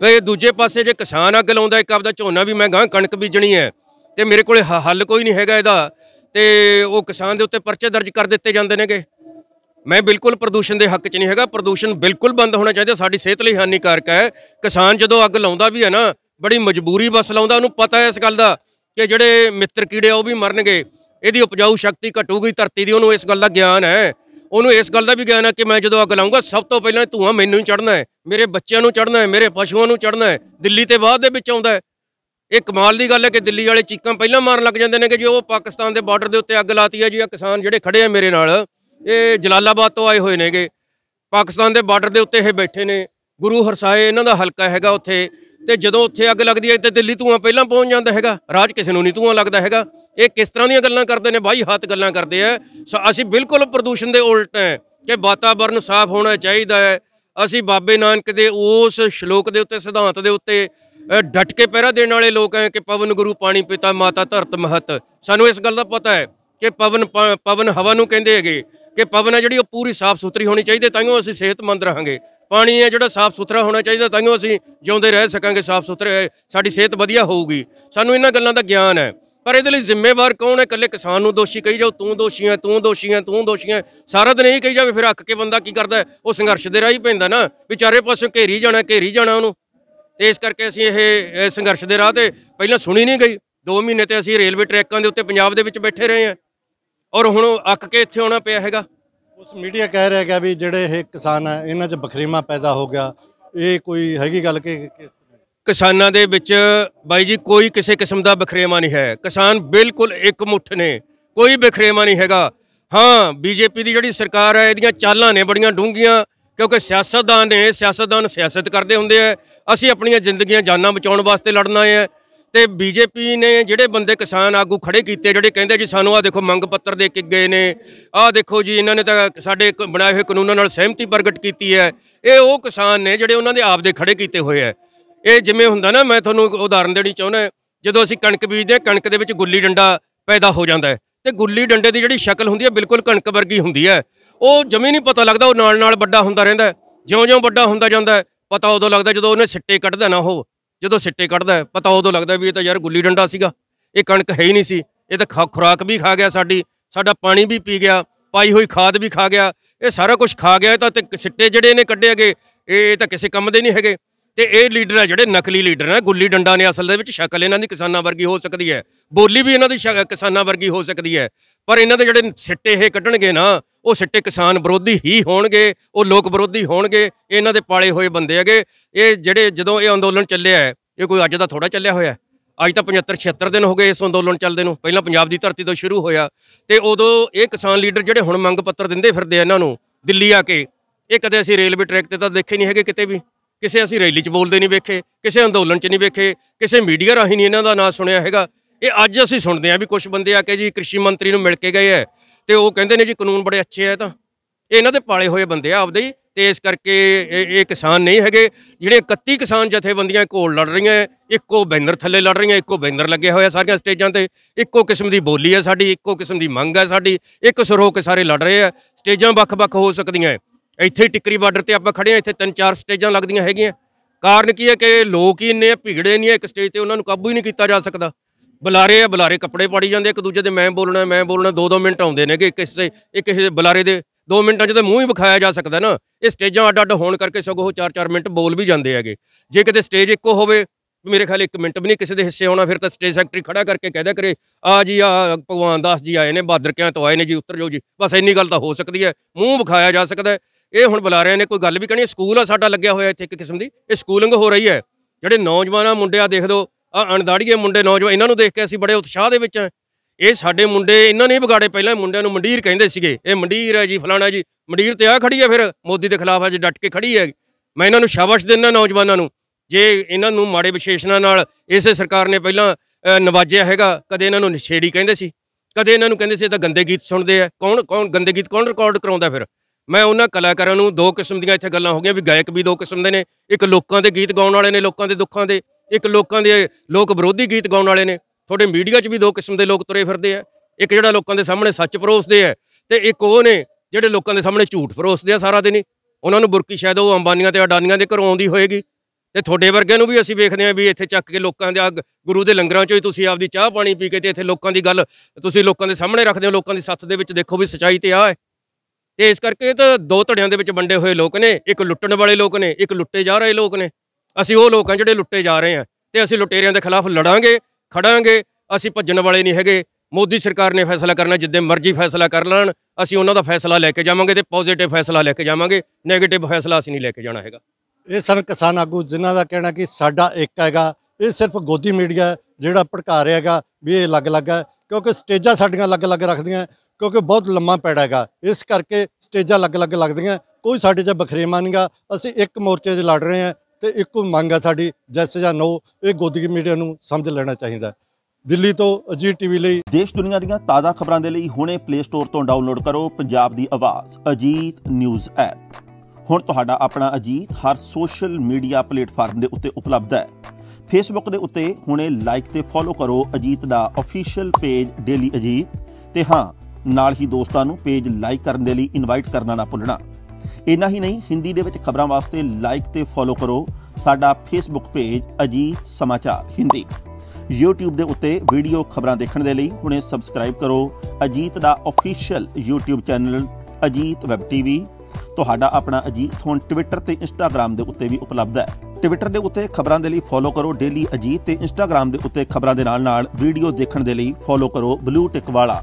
ਤੇ ਦੂਜੇ ਪਾਸੇ ਜੇ ਕਿਸਾਨ ਅੱਗ ਲਾਉਂਦਾ ਇੱਕ ਆਪਦਾ ਝੋਨਾ ਵੀ ਮੈਂ ਗਾਂ ਕਣਕ ਬੀਜਣੀ ਹੈ ਤੇ ਮੇਰੇ ਕੋਲੇ ਹੱਲ ਕੋਈ ਨਹੀਂ ਹੈਗਾ ਇਹਦਾ ਤੇ ਉਹ ਕਿਸਾਨ ਦੇ ਉੱਤੇ ਪਰਚੇ ਦਰਜ ਕਰ ਦਿੱਤੇ ਜਾਂਦੇ ਨੇਗੇ ਮੈਂ ਬਿਲਕੁਲ ਪ੍ਰਦੂਸ਼ਣ ਦੇ ਹੱਕ 'ਚ ਨਹੀਂ ਹੈਗਾ ਪ੍ਰਦੂਸ਼ਣ ਬਿਲਕੁਲ ਬੰਦ ਹੋਣਾ ਚਾਹੀਦਾ ਸਾਡੀ ਸਿਹਤ ਲਈ ਹਾਨੀਕਾਰਕ ਹੈ ਕਿਸਾਨ ਜਦੋਂ ਅੱਗ ਲਾਉਂਦਾ ਵੀ ਹੈ ਨਾ ਬੜੀ ਮਜਬੂਰੀ ਬਸ ਲਾਉਂਦਾ ਉਹਨੂੰ ਪਤਾ ਹੈ ਇਸ ਗੱਲ ਦਾ ਕਿ ਜਿਹੜੇ ਮਿੱਤਰ ਕੀੜੇ ਉਹ ਵੀ ਮਰਨਗੇ ਇਹਦੀ ਉਪਜਾਊ ਸ਼ਕਤੀ ਘਟੂਗੀ ਧਰਤੀ ਦੀ ਉਹਨੂੰ ਇਸ ਗੱਲ ਦਾ ਗਿਆਨ ਹੈ ਉਹਨੂੰ ਇਸ ਗੱਲ ਦਾ ਵੀ ਗਿਆਨ ਹੈ ਕਿ ਮੈਂ ਜਦੋਂ ਅੱਗ ਲਾਉਂਗਾ ਸਭ ਤੋਂ ਪਹਿਲਾਂ ਧੂਆਂ ਮੈਨੂੰ ਹੀ ਚੜਨਾ ਹੈ ਮੇਰੇ ਬੱਚਿਆਂ ਨੂੰ ਚੜਨਾ ਹੈ ਮੇਰੇ ਪਸ਼ੂਆਂ ਨੂੰ ਚੜਨਾ ਹੈ ਦਿੱਲੀ ਤੇ ਬਾਅਦ ਦੇ ਵਿੱਚ ਆਉਂਦਾ ਹੈ ਇਹ ਕਮਾਲ ਦੀ ਗੱਲ ਹੈ ਕਿ ਦਿੱਲੀ ਵਾਲੇ ਚੀਕਾਂ ਪਹਿਲਾਂ ਮਾਰਨ ਲੱਗ ਜਾਂਦੇ ਨੇ ਕਿ ਜੇ ਉਹ ਪਾਕਿਸਤਾਨ ਦੇ ਬਾਰਡਰ ਦੇ ਉੱਤੇ ਅੱਗ ਲਾਤੀ ਹੈ ਜੀ ਆ ਕਿਸਾਨ ਜਿਹੜੇ ਖੜੇ ਆ ਮੇਰੇ ਨਾਲ ਇਹ ਜਲਾਲਾਬਾਦ ਤੋਂ ਆਏ ਹੋਏ ਨੇਗੇ ਪਾਕਿਸਤਾਨ ਦੇ ਬਾਰਡਰ ਦੇ ਉੱਤੇ ਇਹ ਬੈਠੇ ਨੇ ਗੁਰੂ ਹਰਸਾਏ ਇਹਨਾਂ ਦਾ ਹਲਕਾ ਹੈਗਾ ਉੱਥੇ ਤੇ ਜਦੋਂ ਉੱਥੇ ਅੱਗ ਲੱਗਦੀ ਹੈ ਤੇ ਦਿੱਲੀ ਧੂਆਂ ਪਹਿਲਾਂ ਪਹੁੰਚ ਜਾਂਦਾ ਹੈਗਾ ਰਾਜ ਕਿਸੇ ਨੂੰ ਨਹੀਂ ਧੂਆਂ ਲੱਗਦਾ ਹੈਗਾ ਇਹ ਕਿਸ ਤਰ੍ਹਾਂ ਦੀਆਂ ਗੱਲਾਂ ਕਰਦੇ ਨੇ ਬਾਈ ਹੱਥ ਗੱਲਾਂ ਕਰਦੇ ਆ ਸੋ ਅਸੀਂ ਬਿਲਕੁਲ ਪ੍ਰਦੂਸ਼ਣ ਦੇ ਉਲਟ ਹੈ ਕਿ ਵਾਤਾਵਰਨ ਸਾਫ਼ ਹੋਣਾ ਚਾਹੀਦਾ ਹੈ ਅਸੀਂ ਬਾਬੇ ਨਾਨਕ ਦੇ ਉਸ ਸ਼ਲੋਕ ਦੇ ਉੱਤੇ ਸਿਧਾਂਤ ਦੇ ਉੱਤੇ ਡਟ ਕੇ ਪਹਿਰਾ ਦੇਣ ਵਾਲੇ ਲੋਕ ਹੈ ਕਿ ਪਵਨ ਗੁਰੂ ਪਾਣੀ ਪਿਤਾ ਮਾਤਾ ਧਰਤ ਮਹਤ ਸਾਨੂੰ ਇਸ ਗੱਲ ਦਾ ਪਤਾ ਹੈ ਕਿ ਪਵਨ ਪਵਨ ਹਵਾ ਨੂੰ ਕਹਿੰਦੇ ਹੈਗੇ ਕਿ ਪਵਨ ਹੈ ਜਿਹੜੀ ਉਹ ਪੂਰੀ ਸਾਫ਼ ਸੁਥਰੀ ਹੋਣੀ ਚਾਹੀਦੀ ਤਾਂ ਹੀ ਅਸੀਂ ਸਿਹਤਮੰਦ ਰਹਾਂਗੇ ਪਾਣੀ ਹੈ ਜਿਹੜਾ ਸਾਫ਼ ਸੁਥਰਾ ਹੋਣਾ ਚਾਹੀਦਾ ਤਾਂ ਹੀ ਅਸੀਂ ਜਿਉਂਦੇ ਰਹਿ ਸਕਾਂਗੇ ਸਾਫ਼ ਸੁਥਰੇ ਸਾਡੀ ਸਿਹਤ ਵਧੀਆ ਹੋਊਗੀ ਸਾਨੂੰ ਇਹਨਾਂ ਗੱਲਾਂ ਦਾ ਗਿਆਨ ਹੈ ਪਰ ਇਹਦੇ ਲਈ ਜ਼ਿੰਮੇਵਾਰ ਕੌਣ ਹੈ ਇਕੱਲੇ ਕਿਸਾਨ ਨੂੰ ਦੋਸ਼ੀ ਕਹੀ ਜਾਓ ਤੂੰ ਦੋਸ਼ੀ ਹੈ ਤੂੰ ਦੋਸ਼ੀ ਹੈ ਤੂੰ ਦੋਸ਼ੀ ਹੈ ਸਾਰਾ ਦਿਨ ਇਹੀ ਕਹੀ ਜਾਵੇ ਫਿਰ ਅੱਕ ਕੇ ਬੰਦਾ ਕੀ ਕਰਦਾ ਉਹ ਸੰਘਰਸ਼ ਦੇ ਰਾਹ ਹੀ ਪੈਂਦਾ ਨਾ ਵਿਚਾਰੇ ਪਾਸੋਂ ਘੇਰੀ ਜਾਣਾ ਘੇਰੀ ਜਾਣਾ ਉਹਨੂੰ ਤੇ ਇਸ ਕਰਕੇ ਅਸੀਂ ਇਹ ਸੰਘਰਸ਼ ਦੇ ਰਾਹ ਤੇ ਪਹਿਲਾਂ ਸੁਣੀ ਨਹੀਂ ਗਈ 2 ਮਹੀਨੇ ਤੇ ਅਸੀਂ ਰੇਲਵੇ ਟਰੈਕਾਂ ਦੇ ਉੱਤੇ ਪੰਜਾਬ ਦੇ ਵਿੱਚ ਬੈਠੇ ਰਹੇ ਹਾਂ ਔਰ ਹੁਣ ਅੱਕ ਕੇ ਇੱਥੇ ਆਉਣਾ ਪਿਆ ਹੈਗਾ ਉਸ ਮੀਡੀਆ ਕਹਿ ਰਿਹਾ ਹੈਗਾ ਵੀ ਜਿਹੜੇ ਇਹ ਕਿਸਾਨ ਆ ਇਹਨਾਂ 'ਚ ਬਖਰੀਮਾ ਪੈਦਾ ਹੋ ਗਿਆ ਇਹ ਕੋਈ ਹੈਗੀ ਗੱਲ ਕਿ ਕਿਸਾਨਾਂ ਦੇ ਵਿੱਚ ਬਾਈ ਜੀ ਕੋਈ ਕਿਸੇ ਕਿਸਮ ਦਾ ਬਖਰੀਮਾ ਨਹੀਂ ਹੈ ਕਿਸਾਨ ਬਿਲਕੁਲ ਇੱਕ ਮੁੱਠ ਨੇ ਕੋਈ ਬਖਰੀਮਾ ਨਹੀਂ ਹੈਗਾ ਹਾਂ ਬੀਜੇਪੀ ਦੀ ਜਿਹੜੀ ਸਰਕਾਰ ਹੈ ਇਹਦੀਆਂ ਚਾਲਾਂ ਨੇ ਬੜੀਆਂ ਡੂੰਘੀਆਂ ਕਿਉਂਕਿ ਸਿਆਸਤਦਾਨ ਨੇ ਸਿਆਸਤਦਾਨ ਸਿਆਸਤ ਕਰਦੇ ਹੁੰਦੇ ਆ ਅਸੀਂ ਆਪਣੀਆਂ ਜ਼ਿੰਦਗੀਆਂ ਜਾਨਾਂ ਬਚਾਉਣ ਵਾਸਤੇ ਲੜਨਾ ਹੈ ਤੇ ਬੀਜੇਪੀ ਨੇ ਜਿਹੜੇ ਬੰਦੇ ਕਿਸਾਨ ਆਗੂ ਖੜੇ ਕੀਤੇ ਜਿਹੜੇ ਕਹਿੰਦੇ ਜੀ ਸਾਨੂੰ ਆ ਦੇਖੋ ਮੰਗ ਪੱਤਰ ਦੇ ਕੇ ਗਏ ਨੇ ਆ ਦੇਖੋ ਜੀ ਇਹਨਾਂ ਨੇ ਤਾਂ ਸਾਡੇ ਬਣਾਏ ਹੋਏ ਕਾਨੂੰਨਾਂ ਨਾਲ ਸਹਿਮਤੀ ਪ੍ਰਗਟ ਕੀਤੀ ਹੈ ਇਹ ਉਹ ਕਿਸਾਨ ਨੇ ਜਿਹੜੇ ਉਹਨਾਂ ਦੇ ਆਪ ਦੇ ਖੜੇ ਕੀਤੇ ਹੋਏ ਐ ਇਹ ਜਿਵੇਂ ਹੁੰਦਾ ਨਾ ਮੈਂ ਤੁਹਾਨੂੰ ਉਦਾਹਰਨ ਦੇਣੀ ਚਾਹੁੰਦਾ ਜਦੋਂ ਅਸੀਂ ਕਣਕ ਬੀਜਦੇ ਕਣਕ ਦੇ ਵਿੱਚ ਗੁੱਲੀ ਡੰਡਾ ਪੈਦਾ ਹੋ ਜਾਂਦਾ ਤੇ ਗੁੱਲੀ ਡੰਡੇ ਦੀ ਜਿਹੜੀ ਸ਼ਕਲ ਹੁੰਦੀ ਹੈ ਬਿਲਕੁਲ ਕਣਕ ਵਰਗੀ ਹੁੰਦੀ ਹੈ ਉਹ ਜਮੀ ਨਹੀਂ ਪਤਾ ਲੱਗਦਾ ਉਹ ਨਾਲ ਨਾਲ ਵੱਡਾ ਹੁੰਦਾ ਰਹਿੰਦਾ ਜਿਉਂ-ਜਿਉਂ ਵੱਡਾ ਹੁੰਦਾ ਜਾਂਦਾ ਪਤਾ ਉਦੋਂ ਲੱਗਦਾ ਜਦੋਂ ਉਹਨੇ ਸਿੱਟੇ ਕੱਢਦਾ ਨਾ ਉਹ ਜਦੋਂ ਸਿੱਟੇ ਕੱਢਦਾ ਪਤਾ ਉਦੋਂ ਲੱਗਦਾ ਵੀ ਇਹ ਤਾਂ ਯਾਰ ਗੁੱਲੀ ਡੰਡਾ ਸੀਗਾ ਇਹ ਕਣਕ ਹੈ ਹੀ ਨਹੀਂ ਸੀ ਇਹ ਤਾਂ ਖੁਰਾਕ ਵੀ ਖਾ ਗਿਆ ਸਾਡੀ ਸਾਡਾ ਪਾਣੀ ਵੀ ਪੀ ਗਿਆ ਪਾਈ ਹੋਈ ਖਾਦ ਵੀ ਖਾ ਗਿਆ ਇਹ ਸਾਰਾ ਕੁਝ ਖਾ ਗਿਆ ਤਾਂ ਤੇ ਸਿੱਟੇ ਜਿਹੜੇ ਨੇ ਕੱਢੇਗੇ ਇਹ ਤਾਂ ਕਿਸੇ ਕੰਮ ਦੇ ਨਹੀਂ ਹੈਗੇ ਤੇ ਇਹ ਲੀਡਰ ਆ ਜਿਹੜੇ ਨਕਲੀ ਲੀਡਰ ਨੇ ਗੁੱਲੀ ਡੰਡਾ ਨੇ ਅਸਲ ਦੇ ਵਿੱਚ ਸ਼ਕਲ ਇਹਨਾਂ ਦੀ ਕਿਸਾਨਾਂ ਵਰਗੀ ਹੋ ਸਕਦੀ ਹੈ ਬੋਲੀ ਵੀ ਇਹਨਾਂ ਦੀ ਕਿਸਾਨਾਂ ਵਰਗੀ ਹੋ ਸਕਦੀ ਹੈ ਪਰ ਇਹਨਾਂ ਦੇ ਜਿਹੜੇ ਸਿੱਟੇ ਇਹ ਕੱਢਣਗੇ ਨਾ ਉਹ ਸਿੱਟੇ ਕਿਸਾਨ ਵਿਰੋਧੀ ਹੀ ਹੋਣਗੇ ਉਹ ਲੋਕ ਵਿਰੋਧੀ ਹੋਣਗੇ ਇਹਨਾਂ ਦੇ ਪਾਲੇ ਹੋਏ ਬੰਦੇ ਹੈਗੇ ਇਹ ਜਿਹੜੇ ਜਦੋਂ ਇਹ ਅੰਦੋਲਨ ਚੱਲਿਆ ਹੈ ਇਹ ਕੋਈ ਅੱਜ ਦਾ ਥੋੜਾ ਚੱਲਿਆ ਹੋਇਆ ਅੱਜ ਤਾਂ 75 76 ਦਿਨ ਹੋ ਗਏ ਇਸ ਅੰਦੋਲਨ ਚੱਲਦੇ ਨੂੰ ਪਹਿਲਾਂ ਪੰਜਾਬ ਦੀ ਧਰਤੀ ਤੋਂ ਸ਼ੁਰੂ ਹੋਇਆ ਤੇ ਉਦੋਂ ਇਹ ਕਿਸਾਨ ਲੀਡਰ ਜਿਹੜੇ ਹੁਣ ਮੰਗ ਪੱਤਰ ਦਿੰਦੇ ਫਿਰਦੇ ਆ ਇਹਨਾਂ ਨੂੰ ਦਿੱਲੀ ਆ ਕੇ ਇਹ ਕਦੇ ਅਸੀਂ ਰੇਲਵੇ ਟਰੈਕ ਤੇ ਤਾਂ ਦੇਖੇ ਨਹੀਂ ਹੈਗੇ ਕਿਤੇ ਵੀ ਕਿਸੇ ਅਸੀਂ ਰੈਲੀ 'ਚ ਬੋਲਦੇ ਨਹੀਂ ਵੇਖੇ ਕਿਸੇ ਅੰਦੋਲਨ 'ਚ ਨਹੀਂ ਵੇਖੇ ਕਿਸੇ ਮੀਡੀਆ ਰਾਹੀਂ ਨਹੀਂ ਇਹਨਾਂ ਦਾ ਨਾਂ ਸੁਣਿਆ ਹੈਗਾ ਇਹ ਅੱਜ ਅਸੀਂ ਸੁਣਦੇ ਆ ਵੀ ਕੁਝ ਬੰਦੇ ਆ ਕੇ ਜੀ ਕ੍ਰਿਸ਼ੀ ਮੰਤਰੀ ਨੂੰ ਮਿਲ ਕੇ ਗਏ ਐ ਤੇ ਉਹ ਕਹਿੰਦੇ ਨੇ ਜੀ ਕਾਨੂੰਨ ਬੜੇ ਅੱਛੇ ਐ ਤਾਂ ਇਹਨਾਂ ਦੇ ਪਾਲੇ ਹੋਏ ਬੰਦੇ ਆ ਆਪਦੇ ਤੇ ਇਸ ਕਰਕੇ ਇਹ ਕਿਸਾਨ ਨਹੀਂ ਹੈਗੇ ਜਿਹੜੇ 31 ਕਿਸਾਨ ਜਥੇਬੰਦੀਆਂ ਕੋਲ ਲੜ ਰਹੀਆਂ ਇੱਕੋ ਬੈਨਰ ਥੱਲੇ ਲੜ ਰਹੀਆਂ ਇੱਕੋ ਬੈਨਰ ਲੱਗਿਆ ਹੋਇਆ ਸਾਰੀਆਂ ਸਟੇਜਾਂ ਤੇ ਇੱਕੋ ਕਿਸਮ ਦੀ ਬੋਲੀ ਐ ਸਾਡੀ ਇੱਕੋ ਕਿਸਮ ਦੀ ਮੰਗ ਐ ਸਾਡੀ ਇੱਕ ਸਰੋਕ ਸਾਰੇ ਲੜ ਰਹੇ ਆ ਸਟੇਜਾਂ ਵੱਖ-ਵੱਖ ਹੋ ਸਕਦੀਆਂ ਐ ਇੱਥੇ ਟਿੱਕਰੀ ਬਾਰਡਰ ਤੇ ਆਪਾਂ ਖੜੇ ਆ ਇੱਥੇ ਤਿੰਨ ਚਾਰ ਸਟੇਜਾਂ ਲੱਗਦੀਆਂ ਹੈਗੀਆਂ ਕਾਰਨ ਕੀ ਹੈ ਕਿ ਲੋਕ ਹੀ ਇੰਨੇ ਭੀੜੇ ਨਹੀਂ ਇੱਕ ਸਟੇਜ ਤੇ ਉਹਨਾਂ ਨੂੰ ਕਾਬੂ ਹੀ ਨਹੀਂ ਕੀਤਾ ਜਾ ਸਕਦਾ ਬੁਲਾਰੇ ਆ ਬੁਲਾਰੇ ਕੱਪੜੇ ਪਾੜੀ ਜਾਂਦੇ ਇੱਕ ਦੂਜੇ ਦੇ ਮੈਂ ਬੋਲਣਾ ਮੈਂ ਬੋਲਣਾ ਦੋ ਦੋ ਮਿੰਟ ਆਉਂਦੇ ਨੇ ਕਿ ਕਿਸੇ ਇੱਕ ਕਿਸੇ ਬੁਲਾਰੇ ਦੇ 2 ਮਿੰਟਾਂ 'ਚ ਤਾਂ ਮੂੰਹ ਹੀ ਵਿਖਾਇਆ ਜਾ ਸਕਦਾ ਨਾ ਇਹ ਸਟੇਜਾਂ ਅੱਡ-ਅੱਡ ਹੋਣ ਕਰਕੇ ਸਗੋਂ ਉਹ 4-4 ਮਿੰਟ ਬੋਲ ਵੀ ਜਾਂਦੇ ਹੈਗੇ ਜੇ ਕਿਤੇ ਸਟੇਜ ਇੱਕੋ ਹੋਵੇ ਮੇਰੇ ਖਿਆਲ 1 ਮਿੰਟ ਵੀ ਨਹੀਂ ਕਿਸੇ ਦੇ ਹਿੱਸੇ ਆਉਣਾ ਫਿਰ ਤਾਂ ਸਟੇਜ ਸੈਕਟਰੀ ਖੜਾ ਕਰਕੇ ਕਹਿ ਦਿਆ ਕਰੇ ਆ ਜੀ ਆ ਭਗਵਾਨ ਦਾਸ ਜੀ ਆਏ ਨੇ ਬਾਦਰਕਿਆਂ ਤੋਂ ਆਏ ਨੇ ਜੀ ਉੱਤਰ ਜਾਓ ਜੀ ਬਸ ਇੰਨੀ ਗੱਲ ਤਾਂ ਹੋ ਸਕਦੀ ਹੈ ਮੂੰਹ ਵਿਖਾਇਆ ਜਾ ਸਕਦਾ ਇਹ ਹੁਣ ਬੁਲਾਰਿਆਂ ਨੇ ਕੋਈ ਗੱਲ ਵੀ ਕਹਣੀ ਸਕੂਲ ਆ ਸਾਡਾ ਲੱਗਿਆ ਹੋਇਆ ਇੱਥੇ ਇੱਕ ਕਿਸਮ ਦੀ ਇਹ ਸਕੂਲਿੰਗ ਹੋ ਰਹੀ ਹੈ ਜਿਹੜੇ ਨੌਜਵਾਨਾਂ ਮੁੰਡਿਆਂ ਦੇਖ ਦੋ ਆ ਅਣਦਾੜੀਏ ਮੁੰਡੇ ਨੌਜਵਾਨ ਇਹਨਾਂ ਨੂੰ ਦੇਖ ਕੇ ਅਸੀਂ ਬੜੇ ਉਤਸ਼ਾਹ ਦੇ ਵਿੱਚ ਆ ਇਹ ਸਾਡੇ ਮੁੰਡੇ ਇਹਨਾਂ ਨੇ ਵਿਗਾੜੇ ਪਹਿਲਾਂ ਮੁੰਡਿਆਂ ਨੂੰ ਮੰਡੀਰ ਕਹਿੰਦੇ ਸੀਗੇ ਇਹ ਮੰਡੀਰ ਹੈ ਜੀ ਫਲਾਣਾ ਜੀ ਮੰਡੀਰ ਤੇ ਆ ਖੜੀ ਹੈ ਫਿਰ ਮੋਦੀ ਦੇ ਖਿਲਾਫ ਅੱਜ ਡਟ ਕੇ ਖੜੀ ਹੈ ਮੈਂ ਇਹਨਾਂ ਨੂੰ ਸ਼ਾਬਾਸ਼ ਦਿੰਦਾ ਨੌਜਵਾਨਾਂ ਨੂੰ ਜੇ ਇਹਨਾਂ ਨੂੰ ਮਾੜੇ ਵਿਸ਼ੇਸ਼ਣਾਂ ਨਾਲ ਇਸੇ ਸਰਕਾਰ ਨੇ ਪਹਿਲਾਂ ਨਵਾਜਿਆ ਹੈਗਾ ਕਦੇ ਇਹਨਾਂ ਨੂੰ ਨਿਸ਼ੇੜੀ ਕਹਿੰਦੇ ਸੀ ਕਦੇ ਇਹਨਾਂ ਨੂੰ ਕਹਿੰਦੇ ਸੀ ਇਹ ਤਾਂ ਗੰਦੇ ਗੀਤ ਸੁਣਦੇ ਆ ਕੌਣ ਕੌਣ ਗੰਦੇ ਗੀਤ ਕੌਣ ਰਿਕਾਰਡ ਕਰਾਉਂਦਾ ਫਿਰ ਮੈਂ ਉਹਨਾਂ ਕਲਾਕਾਰਾਂ ਨੂੰ ਦੋ ਕਿਸਮ ਦੀਆਂ ਇੱਥੇ ਗੱਲਾਂ ਹੋ ਗਈਆਂ ਵੀ ਗਾਇਕ ਵੀ ਦੋ ਕਿਸਮ ਦੇ ਨੇ ਇੱਕ ਲੋਕਾਂ ਦੇ ਗੀਤ ਗਾਉਣ ਵਾਲੇ ਨੇ ਲੋਕਾਂ ਦੇ ਦੁੱਖਾਂ ਦੇ ਇੱਕ ਲੋਕਾਂ ਦੇ ਲੋਕ ਵਿਰੋਧੀ ਗੀਤ ਗਾਉਣ ਵਾਲੇ ਨੇ ਤੁਹਾਡੇ ਮੀਡੀਆ 'ਚ ਵੀ ਦੋ ਕਿਸਮ ਦੇ ਲੋਕ ਤੁਰੇ ਫਿਰਦੇ ਆ ਇੱਕ ਜਿਹੜਾ ਲੋਕਾਂ ਦੇ ਸਾਹਮਣੇ ਸੱਚ ਪਰੋਸਦੇ ਆ ਤੇ ਇੱਕ ਉਹ ਨੇ ਜਿਹੜੇ ਲੋਕਾਂ ਦੇ ਸਾਹਮਣੇ ਝੂਠ ਪਰੋਸਦੇ ਆ ਸਾਰਾ ਦਿਨ ਹੀ ਉਹਨਾਂ ਨੂੰ ਬੁਰਕੀ ਸ਼ਾਇਦ ਉਹ ਅੰਬਾਨੀਆਂ ਤੇ ਅਡਾਨੀਆਂ ਦੇ ਘਰੋਂ ਆਉਂਦੀ ਹੋਏਗੀ ਤੇ ਤੁਹਾਡੇ ਵਰਗਿਆਂ ਨੂੰ ਵੀ ਅਸੀਂ ਵੇਖਦੇ ਆ ਵੀ ਇੱਥੇ ਚੱਕ ਕੇ ਲੋਕਾਂ ਦੇ ਗੁਰੂ ਦੇ ਲੰਗਰਾਂ ਚੋਂ ਹੀ ਤੁਸੀਂ ਆਪਦੀ ਚਾਹ ਪਾਣੀ ਪੀ ਕੇ ਤੇ ਇੱਥੇ ਲੋਕਾਂ ਦੀ ਗੱਲ ਤੁਸੀਂ ਲੋਕਾਂ ਦੇ ਸਾਹਮਣੇ ਰੱਖਦੇ ਹੋ ਲੋਕਾਂ ਦੀ ਸੱਤ ਦੇ ਵਿੱਚ ਦੇਖੋ ਵੀ ਸਚਾਈ ਤੇ ਆ ਹੈ ਤੇ ਇਸ ਕਰਕੇ ਤਾਂ ਦੋ ਧੜਿਆਂ ਦੇ ਵਿੱਚ ਵੰਡੇ ਹੋਏ ਲੋਕ ਨੇ ਇੱਕ ਲੁੱਟਣ ਵਾਲੇ ਲੋਕ ਨੇ ਇੱਕ ਲੁੱਟੇ ਜਾ ਰਹੇ ਲੋਕ ਨੇ ਅਸੀਂ ਉਹ ਲੋਕ ਆ ਜਿਹੜੇ ਲੁੱਟੇ ਜਾ ਰਹੇ ਆ ਤੇ ਅਸੀਂ ਲੁਟੇਰਿਆਂ ਦੇ ਖਿਲਾਫ ਲੜਾਂਗੇ ਖੜਾਂਗੇ ਅਸੀਂ ਭੱਜਣ ਵਾਲੇ ਨਹੀਂ ਹੈਗੇ ਮੋਦੀ ਸਰਕਾਰ ਨੇ ਫੈਸਲਾ ਕਰਨਾ ਜਿੱਦੇ ਮਰਜ਼ੀ ਫੈਸਲਾ ਕਰ ਲੈਣ ਅਸੀਂ ਉਹਨਾਂ ਦਾ ਫੈਸਲਾ ਲੈ ਕੇ ਜਾਵਾਂਗੇ ਤੇ ਪੋਜ਼ਿਟਿਵ ਫੈਸਲਾ ਲੈ ਕੇ ਜਾਵਾਂਗੇ 네ਗੇਟਿਵ ਫੈਸਲਾ ਅਸੀਂ ਨਹੀਂ ਲੈ ਕੇ ਜਾਣਾ ਹੈਗਾ ਇਹ ਸਨ ਕਿਸਾਨ ਆਗੂ ਜਿਨ੍ਹਾਂ ਦਾ ਕਹਿਣਾ ਕਿ ਸਾਡਾ ਇੱਕ ਹੈਗਾ ਇਹ ਸਿਰਫ ਗੋਦੀ ਮੀਡੀਆ ਜਿਹੜਾ ਭੜਕਾ ਰਿਹਾ ਹੈਗਾ ਵੀ ਇਹ ਅਲੱਗ-ਅਲੱਗ ਹੈ ਕਿਉਂਕਿ ਸਟੇਜਾਂ ਸਾਡੀਆਂ ਅਲੱਗ-ਅਲੱਗ ਰੱਖਦੀਆਂ ਕਿਉਂਕਿ ਬਹੁਤ ਲੰਮਾ ਪੈੜਾ ਹੈਗਾ ਇਸ ਕਰਕੇ ਸਟੇਜਾਂ ਅਲੱਗ-ਅਲੱਗ ਲੱਗਦੀਆਂ ਕੋਈ ਸਾਡੇ 'ਚ ਬਖਰੇ ਨਹੀਂਗਾ ਅਸੀਂ ਇੱਕ ਮੋਰਚੇ 'ਚ ਲੜ ਰਹੇ ਹਾਂ ਤੇ ਇੱਕੋ ਮੰਗ ਹੈ ਸਾਡੀ ਜੈਸ ਜਾਂ ਨੋ ਇਹ ਗੋਦਗੀ ਮੀਡੀਆ ਨੂੰ ਸਮਝ ਲੈਣਾ ਚਾਹੀਦਾ ਦਿੱਲੀ ਤੋਂ ਅਜੀਤ ਟੀਵੀ ਲਈ ਦੇਸ਼ ਦੁਨੀਆ ਦੀਆਂ ਤਾਜ਼ਾ ਖਬਰਾਂ ਦੇ ਲਈ ਹੁਣੇ ਪਲੇ ਸਟੋਰ ਤੋਂ ਡਾਊਨਲੋਡ ਕਰੋ ਪੰਜਾਬ ਦੀ ਆਵਾਜ਼ ਅਜੀਤ ਨਿਊਜ਼ ਐਪ ਹੁਣ ਤੁਹਾਡਾ ਆਪਣਾ ਅਜੀਤ ਹਰ ਸੋਸ਼ਲ ਮੀਡੀਆ ਪਲੇਟਫਾਰਮ ਦੇ ਉੱਤੇ ਉਪਲਬਧ ਹੈ ਫੇਸਬੁੱਕ ਦੇ ਉੱਤੇ ਹੁਣੇ ਲਾਈਕ ਤੇ ਫੋਲੋ ਕਰੋ ਅਜੀਤ ਦਾ ਅਫੀਸ਼ੀਅਲ ਪੇਜ ਡੇਲੀ ਅਜੀਤ ਤੇ ਹਾਂ ਨਾਲ ਹੀ ਦੋਸਤਾਂ ਨੂੰ ਪੇਜ ਲਾਈਕ ਕਰਨ ਦੇ ਲਈ ਇਨਵਾਈਟ ਕਰਨਾ ਨਾ ਭੁੱਲਣਾ ਇੰਨਾ ਹੀ ਨਹੀਂ ਹਿੰਦੀ ਦੇ ਵਿੱਚ ਖਬਰਾਂ ਵਾਸਤੇ ਲਾਈਕ ਤੇ ਫੋਲੋ ਕਰੋ ਸਾਡਾ ਫੇਸਬੁੱਕ ਪੇਜ ਅਜੀਤ ਸਮਾਚਾਰ ਹਿੰਦੀ YouTube ਦੇ ਉੱਤੇ ਵੀਡੀਓ ਖਬਰਾਂ ਦੇਖਣ ਦੇ ਲਈ ਹੁਣੇ ਸਬਸਕ੍ਰਾਈਬ ਕਰੋ ਅਜੀਤ ਦਾ official YouTube channel Ajit web TV ਤੁਹਾਡਾ ਆਪਣਾ ਅਜੀਤ ਹੁਣ ਟਵਿੱਟਰ ਤੇ ਇੰਸਟਾਗ੍ਰam ਦੇ ਉੱਤੇ ਵੀ ਉਪਲਬਧ ਹੈ ਟਵਿੱਟਰ ਦੇ ਉੱਤੇ ਖਬਰਾਂ ਦੇ ਲਈ ਫੋਲੋ ਕਰੋ ਡੇਲੀ ਅਜੀਤ ਤੇ ਇੰਸਟਾਗ੍ਰam ਦੇ ਉੱਤੇ ਖਬਰਾਂ ਦੇ ਨਾਲ ਨਾਲ ਵੀਡੀਓ ਦੇਖਣ ਦੇ ਲਈ ਫੋਲੋ ਕਰੋ ਬਲੂ ਟਿਕ ਵਾਲਾ